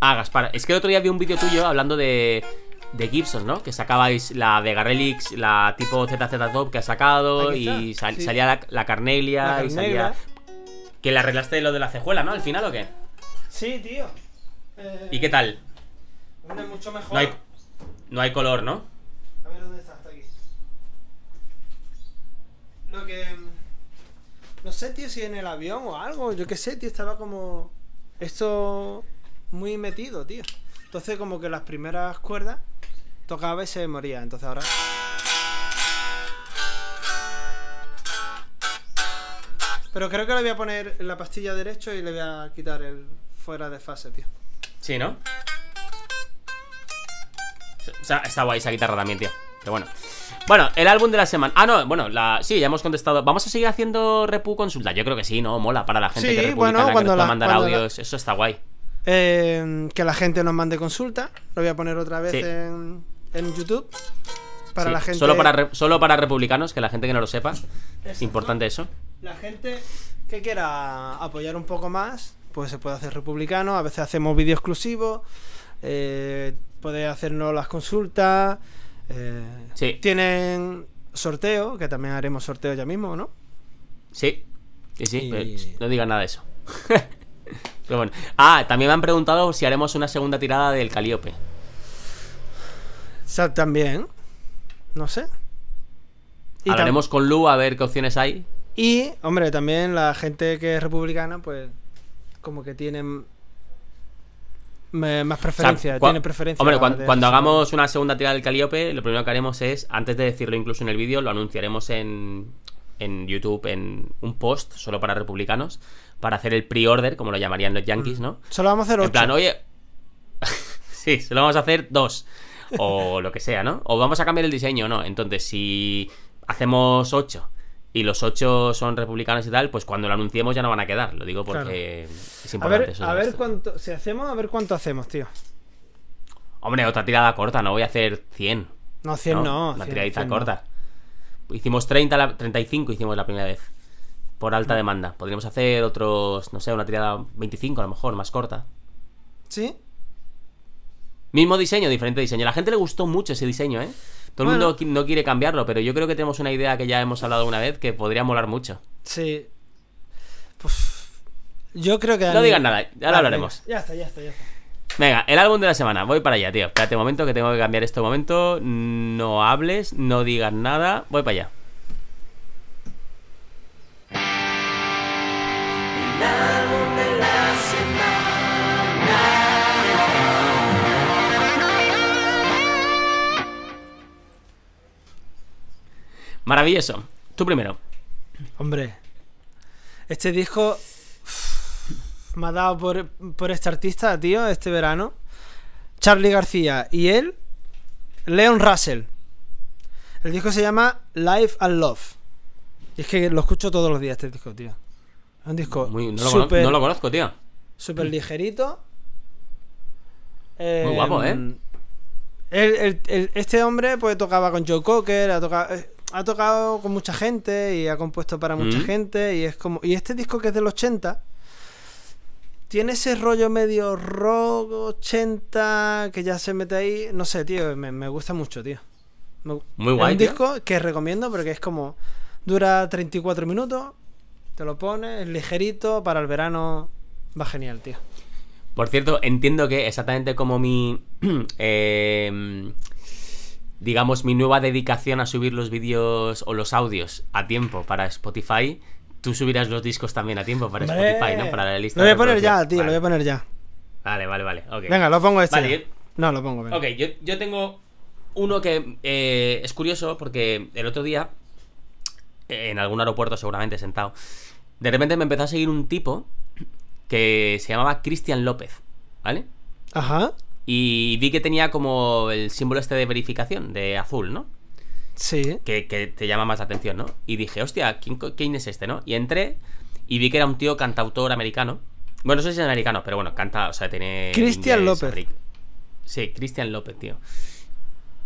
Ah, Gaspar. Es que el otro día vi un vídeo tuyo hablando de, de Gibson, ¿no? Que sacabais la de Garrelix, la tipo ZZ Top que ha sacado y salía la, Carnelia, y salía... Que la arreglaste lo de la cejuela, ¿no? Al final o qué? Sí, tío. ¿Y qué eh, tal? Una mucho mejor. No hay, color, ¿no? A ver dónde está, hasta aquí. Lo que... Mm, no sé, tío, si en el avión o algo. Yo qué sé, tío, estaba como... Esto muy metido, tío. Entonces como que las primeras cuerdas tocaba y se moría. Entonces ahora... Pero creo que le voy a poner la pastilla derecho y le voy a quitar el fuera de fase, tío. Sí, ¿no? O sea, está guay esa guitarra también, tío. Pero bueno. Bueno, el álbum de la semana. Ah, no, bueno, sí, ya hemos contestado. ¿Vamos a seguir haciendo Repu consulta? Yo creo que sí, ¿no? Mola para la gente que bueno, que nos la, mandar audios. Eso está guay. Em, que la gente nos mande consulta. Lo voy a poner otra vez en, YouTube. Para la gente. Solo para, para republicanos, que la gente que no lo sepa. Es importante eso. La gente que quiera apoyar un poco más, pues se puede hacer republicano. A veces hacemos vídeo exclusivo. Eh, puede hacernos las consultas. Eh, tienen sorteo, que también haremos sorteo ya mismo, ¿no? Sí. Sí, sí, no digas nada de eso. Ah, también me han preguntado si haremos una segunda tirada del Caliope. O también. No sé. Y Hablaremos con Lu a ver qué opciones hay. Y, hombre, también la gente que es republicana, pues como que tienen más preferencia, tiene preferencia. Hombre, cuando, hagamos una segunda tirada del Caliope, lo primero que haremos es, antes de decirlo incluso en el vídeo, lo anunciaremos en, en YouTube en un post solo para republicanos, para hacer el pre-order, como lo llamarían los yankees, mm. ¿no? Solo vamos a hacer ocho En plan, oye. sí, solo vamos a hacer dos. O lo que sea, ¿no? O vamos a cambiar el diseño, ¿no? Entonces, si hacemos ocho y los ocho son republicanos y tal, pues cuando lo anunciemos ya no van a quedar. Lo digo porque es importante. A ver, a ver cuánto. Si hacemos, a ver cuánto hacemos, tío. Hombre, otra tirada corta, no voy a hacer 100. No, 100 no. una tiradita corta. Hicimos 30, 35 hicimos la primera vez. Por alta mm. demanda. Podríamos hacer otros, no sé, una tirada 25 a lo mejor, más corta. ¿Sí? Mismo diseño, diferente diseño. A la gente le gustó mucho ese diseño, ¿eh? Todo el mundo no quiere cambiarlo, pero yo creo que tenemos una idea que ya hemos hablado una vez que podría molar mucho. Sí. Pues, yo creo que. No digas nada, ya hablaremos. ya está, ya está, ya está. Venga, el álbum de la semana. Voy para allá, tío. Espérate un momento que tengo que cambiar este momento. No hables, no digas nada. Voy para allá. Maravilloso. Tú primero. Hombre, este disco me ha dado por, este artista, tío, este verano. Charlie García y él, Leon Russell. El disco se llama Life and Love. Y es que lo escucho todos los días este disco, tío. Es un disco no, lo conozco, tío. Súper mm. ligerito. Muy guapo, em, ¿eh? este hombre pues tocaba con Joe Cocker, ha tocado, eh, ha tocado con mucha gente y ha compuesto para mucha mm. gente y es como y este disco que es del 80 tiene ese rollo medio rock 80 que ya se mete ahí, no sé, tío, me, gusta mucho, tío. Muy guay. un disco que recomiendo porque es como dura 34 minutos, te lo pones, es ligerito para el verano, va genial, tío. Por cierto, entiendo que exactamente como mi eh, digamos, mi nueva dedicación a subir los vídeos o los audios a tiempo para Spotify. Tú subirás los discos también a tiempo para Spotify, ¿no? Para la lista. Lo voy a poner ya, tío, lo voy a poner ya. Vale, vale, vale. Venga, lo pongo este. Vale, yo... No, lo pongo. Venga. Ok, yo, tengo uno que eh, es curioso porque el otro día, en algún aeropuerto seguramente sentado, de repente me empezó a seguir un tipo que se llamaba Cristian López, ¿vale? Ajá. Y vi que tenía como el símbolo este de verificación, de azul, ¿no? Sí. Que, te llama más la atención, ¿no? Y dije, hostia, ¿quién, es este, no? Y entré y vi que era un tío cantautor americano. Bueno, no sé si es americano, pero bueno, canta, o sea, tiene. Cristian López. Sí, Cristian López, tío.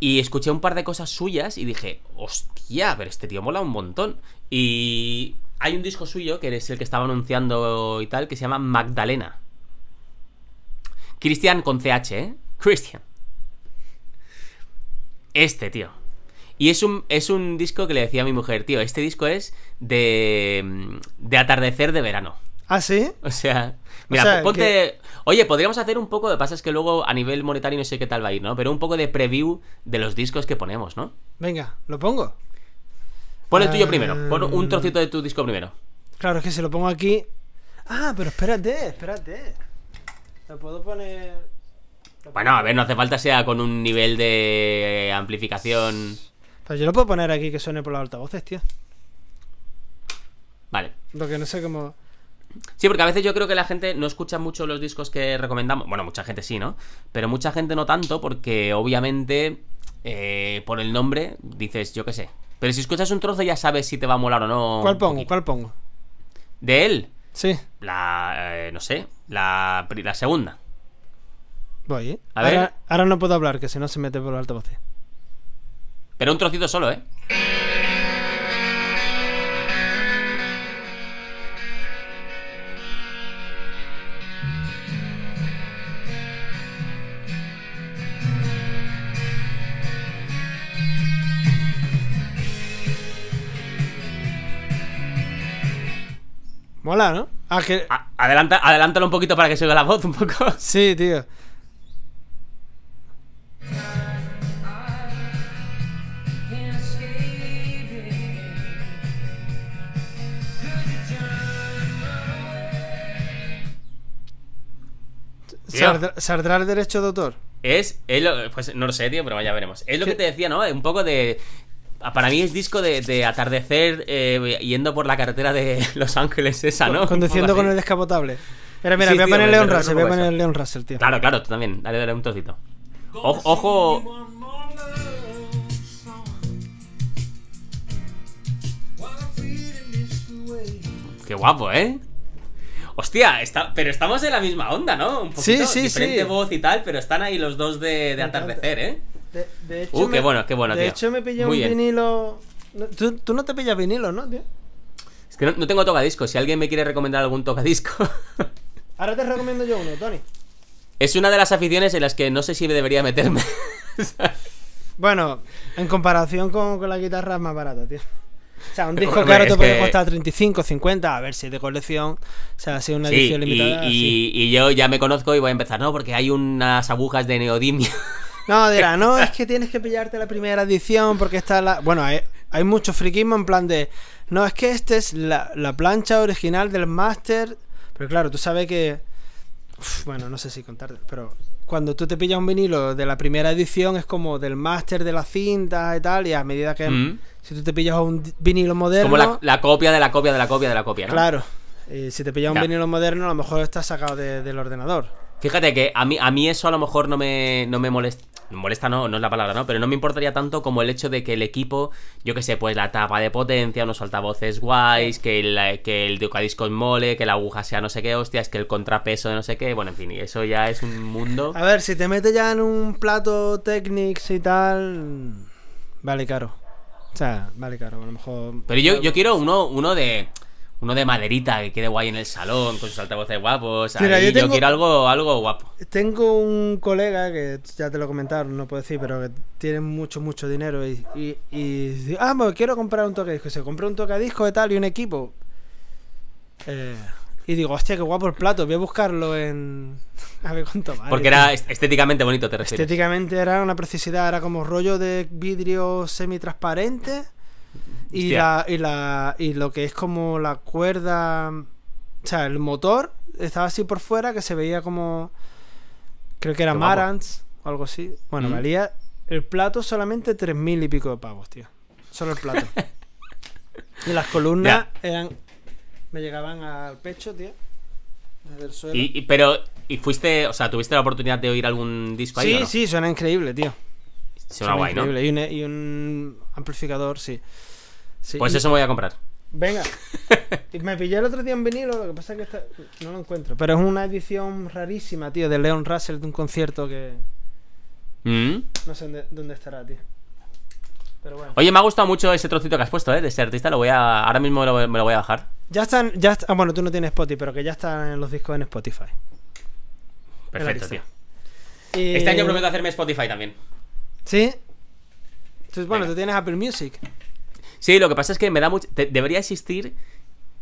Y escuché un par de cosas suyas y dije, hostia, pero este tío mola un montón. Y hay un disco suyo, que es el que estaba anunciando y tal, que se llama Magdalena. Cristian con CH, ¿eh? Christian. Este, tío. Y es un, es un disco que le decía a mi mujer, tío, este disco es de, mm, de atardecer de verano. ¿Ah, sí? O sea, mira, ponte... Oye, podríamos hacer un poco, de pasa es que luego a nivel monetario no sé qué tal va a ir, ¿no? Pero un poco de preview de los discos que ponemos, ¿no? Venga, lo pongo. Pon el tuyo eh, primero, pon un trocito de tu disco primero. Claro, es que se lo pongo aquí... Ah, pero espérate, espérate. ¿Lo puedo poner...? bueno, a ver, no hace falta sea con un nivel de eh, amplificación... pues yo lo puedo poner aquí que suene por las altavoces, tío. Vale. Lo que no sé cómo... Sí, porque a veces yo creo que la gente no escucha mucho los discos que recomendamos. Bueno, mucha gente sí, ¿no? Pero mucha gente no tanto porque obviamente eh, por el nombre dices, yo qué sé. Pero si escuchas un trozo ya sabes si te va a molar o no. ¿Cuál pongo? ¿Cuál pongo? ¿De él? Sí. La, eh, no sé, la, la segunda. Voy, ¿eh? A ahora, ver. Ahora no puedo hablar, que si no se mete por el altavoz. Pero un trocito solo, ¿eh? Hola, ¿no? Ah, adelanta, adelántalo un poquito para que se oiga la voz un poco. Sí, tío. ¿Saldrá, el derecho doctor? Es, es pues no lo sé, tío, pero ya veremos. Es lo que te decía, ¿no? Es Un poco de Ah, para mí es disco de, atardecer eh, yendo por la carretera de Los Ángeles esa, ¿no? Conduciendo con el descapotable. Mira, mira, voy a poner Leon Russell, voy a poner Leon Russell, tío. Claro, claro, tú también. Dale, dale un trocito. ojo. Qué guapo, ¿eh? Hostia, está, pero estamos en la misma onda, ¿no? Un poquito, sí, sí, diferente voz y tal, pero están ahí los dos de atardecer, ¿eh? De, hecho, uh, me, qué bueno, bueno, pillé un vinilo. ¿Tú, no te pillas vinilo, ¿no, tío? Es que no, tengo tocadiscos. Si alguien me quiere recomendar algún tocadisco. Ahora te recomiendo yo uno, Tony. Es una de las aficiones en las que no sé si debería meterme. bueno, en comparación con, con la guitarra más barata, tío. O sea, un disco caro te puede costar 35, 50, a ver si es de colección. O sea, si es una edición limitada. Y, y, yo ya me conozco y voy a empezar, no, porque hay unas agujas de neodimio. No, dirá, no, es que tienes que pillarte la primera edición porque está la. Bueno, hay, mucho friquismo en plan de. No, es que esta es la, plancha original del máster. Pero claro, tú sabes que. bueno, no sé si contarte, pero cuando tú te pillas un vinilo de la primera edición es como del máster de la cinta y tal, y a medida que mm. si tú te pillas un vinilo moderno... Como la, copia de la copia de la copia de la copia, ¿no? Claro. si te pillas un vinilo moderno, a lo mejor está sacado del ordenador. Fíjate que a mí, a mí eso a lo mejor no no me molesta me molesta no, no es la palabra, ¿no? Pero no me importaría tanto como el hecho de que el equipo, yo que sé, pues la tapa de potencia, unos altavoces guays, que el, eh, que el mole, que la aguja sea no sé qué, hostias, que el contrapeso de no sé qué, bueno, en fin, eso ya es un mundo. A ver, si te mete ya en un plato Technics y tal, vale caro. O sea, vale caro, a lo mejor... Pero yo, yo quiero uno, uno de uno de maderita que quede guay en el salón, con sus altavoces guapos. yo, quiero algo, algo guapo. Tengo un colega que ya te lo comentaron, no puedo decir, pero que tiene mucho, mucho dinero y, y, ah, me quiero comprar un tocadisco. Se compró un tocadisco de tal y un equipo. Eh, y digo, hostia, qué guapo el plato, voy a buscarlo en. A ver cuánto vale. Porque era estéticamente bonito, te Estéticamente era una precisidad, era como rollo de vidrio semi transparente y la, y, la, y, lo que es como la cuerda. O sea, el motor estaba así por fuera que se veía como. Creo que era Marantz o algo así. Bueno, mm. valía el plato solamente tres mil y pico de pavos, tío. Solo el plato. y las columnas eran. Me llegaban al pecho, tío. Desde el suelo. Y, pero. ¿Y fuiste. O sea, tuviste la oportunidad de oír algún disco ahí? Sí, sí, suena increíble, tío. Suena, y un amplificador, sí pues eso me voy a comprar. Venga. me pillé el otro día en vinilo, lo que pasa es que no lo encuentro. Pero es una edición rarísima, tío, de Leon Russell de un concierto que. Mm. No sé dónde, estará, tío. Pero bueno. Oye, me ha gustado mucho ese trocito que has puesto, ¿eh? De ese artista, lo voy a. Ahora mismo me lo, voy a bajar. Ya están. Ya ah, bueno, tú no tienes Spotify, pero que ya están en los discos en Spotify. Perfecto, tío. Este año prometo hacerme Spotify también. ¿Sí? Entonces, bueno, tú tienes Apple Music. Sí, lo que pasa es que me da mucho. debería existir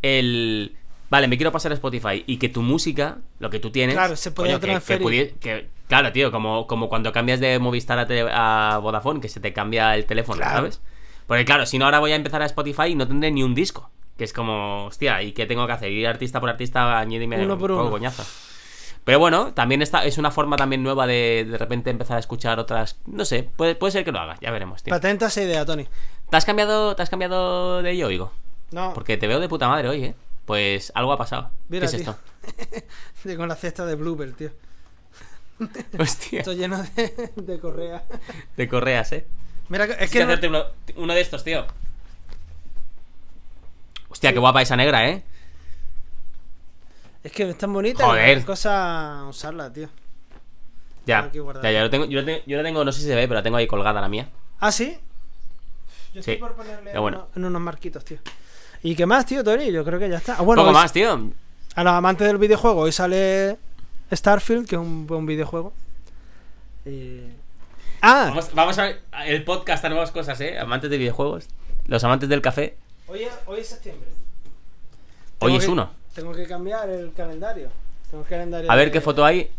el. Vale, me quiero pasar a Spotify y que tu música, lo que tú tienes. Claro, se podría transferir. Que, claro, tío, como, como cuando cambias de Movistar a, a Vodafone, que se te cambia el teléfono, ¿sabes? Porque claro, si no, ahora voy a empezar a Spotify y no tendré ni un disco. Que es como, hostia, ¿y qué tengo que hacer? Ir artista por artista, añadirme uno por un coñazo. Pero bueno, también esta es una forma también nueva de de repente empezar a escuchar otras. No sé, puede, puede ser que lo haga, ya veremos, tío. Patenta esa idea, Tony. ¿Te has cambiado, has cambiado de yo, Igo? No. Porque te veo de puta madre hoy, ¿eh? Pues algo ha pasado. ¿Qué es esto? Con la cesta de blooper, tío. Hostia. Estoy lleno de, de correas. De correas, ¿eh? Mira, es que. hacerte uno, de estos, tío. Hostia, qué guapa esa negra, ¿eh? Es que es tan bonita Joder. cosa usarla, tío. Ya, ya, ya yo, la tengo, yo la tengo, no sé si se ve, pero la tengo ahí colgada la mía. ¿Ah, sí? Yo estoy por ponerle en, unos, marquitos, tío. ¿Y qué más, tío, Tony? Yo creo que ya está. Ah, bueno, Poco más, tío. A los amantes del videojuego, hoy sale Starfield, que es un buen videojuego. Ah, vamos, a ver el podcast a nuevas cosas, ¿eh? Amantes de videojuegos, los amantes del café. Hoy es, septiembre. Hoy es uno. Tengo que cambiar el calendario. Tengo el calendario. A ver qué foto hay.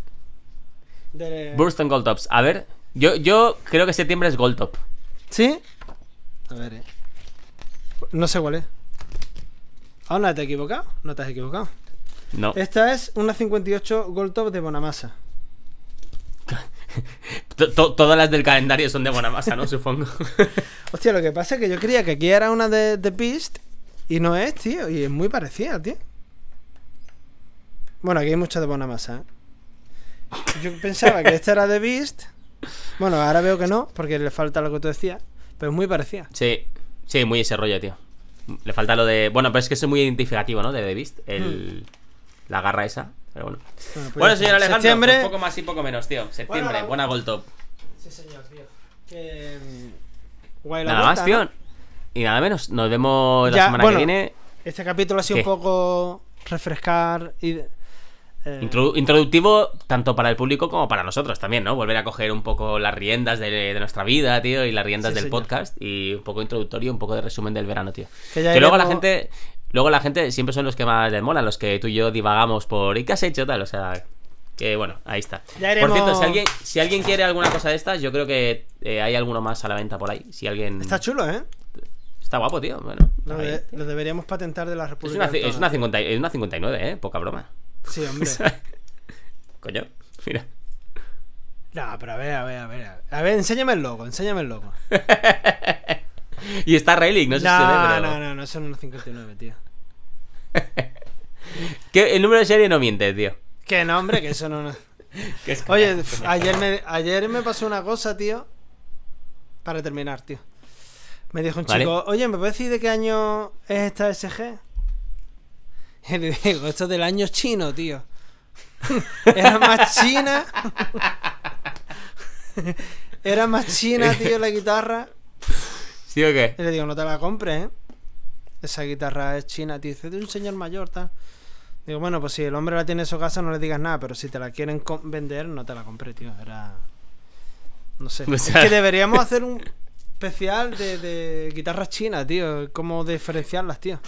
Burston Burst and Gold Tops. A ver. Yo, yo creo que septiembre es Gold Top. ¿Sí? A ver, eh. No sé cuál es. Ah, te has equivocado. No te has equivocado. No. Esta es una 58 Gold Top de Bonamasa. Todas las del calendario son de Bonamasa, ¿no? Supongo. Hostia, lo que pasa es que yo creía que aquí era una de, The Beast y no es, tío. Y es muy parecida, tío. Bueno, aquí hay mucha de buena masa. ¿eh? Yo pensaba que esta era de Beast. Bueno, ahora veo que no, porque le falta lo que tú decías. Pero es muy parecida. Sí, sí, muy ese rollo, tío. Le falta lo de. Bueno, pero es que es muy identificativo, ¿no? De The Beast. Hmm. La garra esa. Pero bueno. Bueno, pues señor Alejandro, un pues poco más y poco menos, tío. Septiembre, buena Gol Top. Sí, señor, tío. Mm, guay la nada más, tío. Y nada menos. Nos vemos la semana que viene. Este capítulo ha sido un poco refrescar y eh. introductivo tanto para el público como para nosotros también, ¿no? Volver a coger un poco las riendas de, nuestra vida, tío, y las riendas del podcast y un poco introductorio, un poco de resumen del verano, tío. Que, luego la gente, luego la gente siempre son los que más les mola los que tú y yo divagamos por ¿y qué has hecho tal? O sea, que bueno, ahí está. Por cierto, si alguien, si alguien quiere alguna cosa de estas, yo creo que eh, hay alguno más a la venta por ahí. Si alguien. Está chulo, ¿eh? Está guapo, tío. Bueno. Lo, deberíamos patentar de la República. Es una, es una, es una 59, ¿eh? Poca broma. Sí, hombre. Coño, mira. No, pero a ver, a ver, a ver. A ver, enséñame el logo, enséñame el logo. y está Relic, no sé no, si se ve, No, no, no, son unos 59, tío. el número de serie no miente, tío. Qué hombre, que no, no. que Oye, ayer me, ayer me pasó una cosa, tío. Para terminar, tío. Me dijo un chico, oye, ¿me puedes decir de qué año es esta SG? Digo, esto es del año chino, tío. Era más china. Era más china, tío, la guitarra. ¿Sí o qué? Y le digo, no te la compres, ¿eh? Esa guitarra es china, tío. Dice, de un señor mayor, tal. Digo, bueno, pues si el hombre la tiene en su casa, no le digas nada, pero si te la quieren vender, no te la compres, tío. Era. No sé. Es que deberíamos hacer un especial de, de guitarras chinas, tío. Cómo diferenciarlas, tío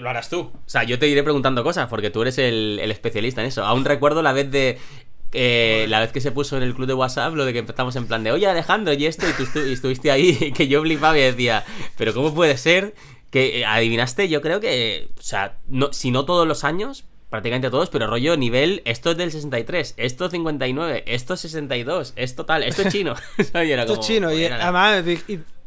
lo harás tú. O sea, yo te iré preguntando cosas porque tú eres el, especialista en eso. Aún recuerdo la vez de eh, la vez que se puso en el club de WhatsApp lo de que empezamos en plan de, oye Alejandro, y esto, y tú estuviste ahí, que yo flipaba y decía, pero ¿cómo puede ser que eh, adivinaste? Yo creo que, o sea, no, si no todos los años, prácticamente todos, pero rollo nivel, esto es del 63, esto 59, esto 62, esto tal, esto es chino. esto es chino, y, además,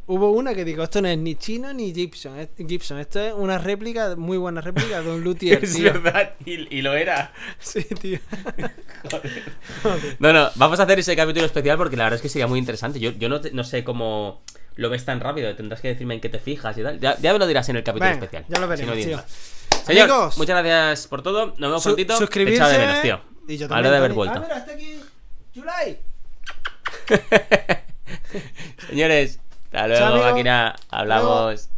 Hubo una que digo, esto no es ni chino ni Gibson, Gibson. Esto es una réplica, muy buena réplica de un Luthier. es verdad, y, lo era. Sí, tío. Joder. No, no, vamos a hacer ese capítulo especial porque la verdad es que sería muy interesante. Yo, yo no, no sé cómo lo ves tan rápido, tendrás que decirme en qué te fijas y tal. Ya, ya me lo dirás en el capítulo especial. Ya lo veremos, tío. Señor, muchas gracias por todo. Nos vemos su prontito. Suscribirse. echado de menos, tío. Y de haber vuelto. Ah, aquí. July. Señores. Hasta luego, máquina. Hablamos.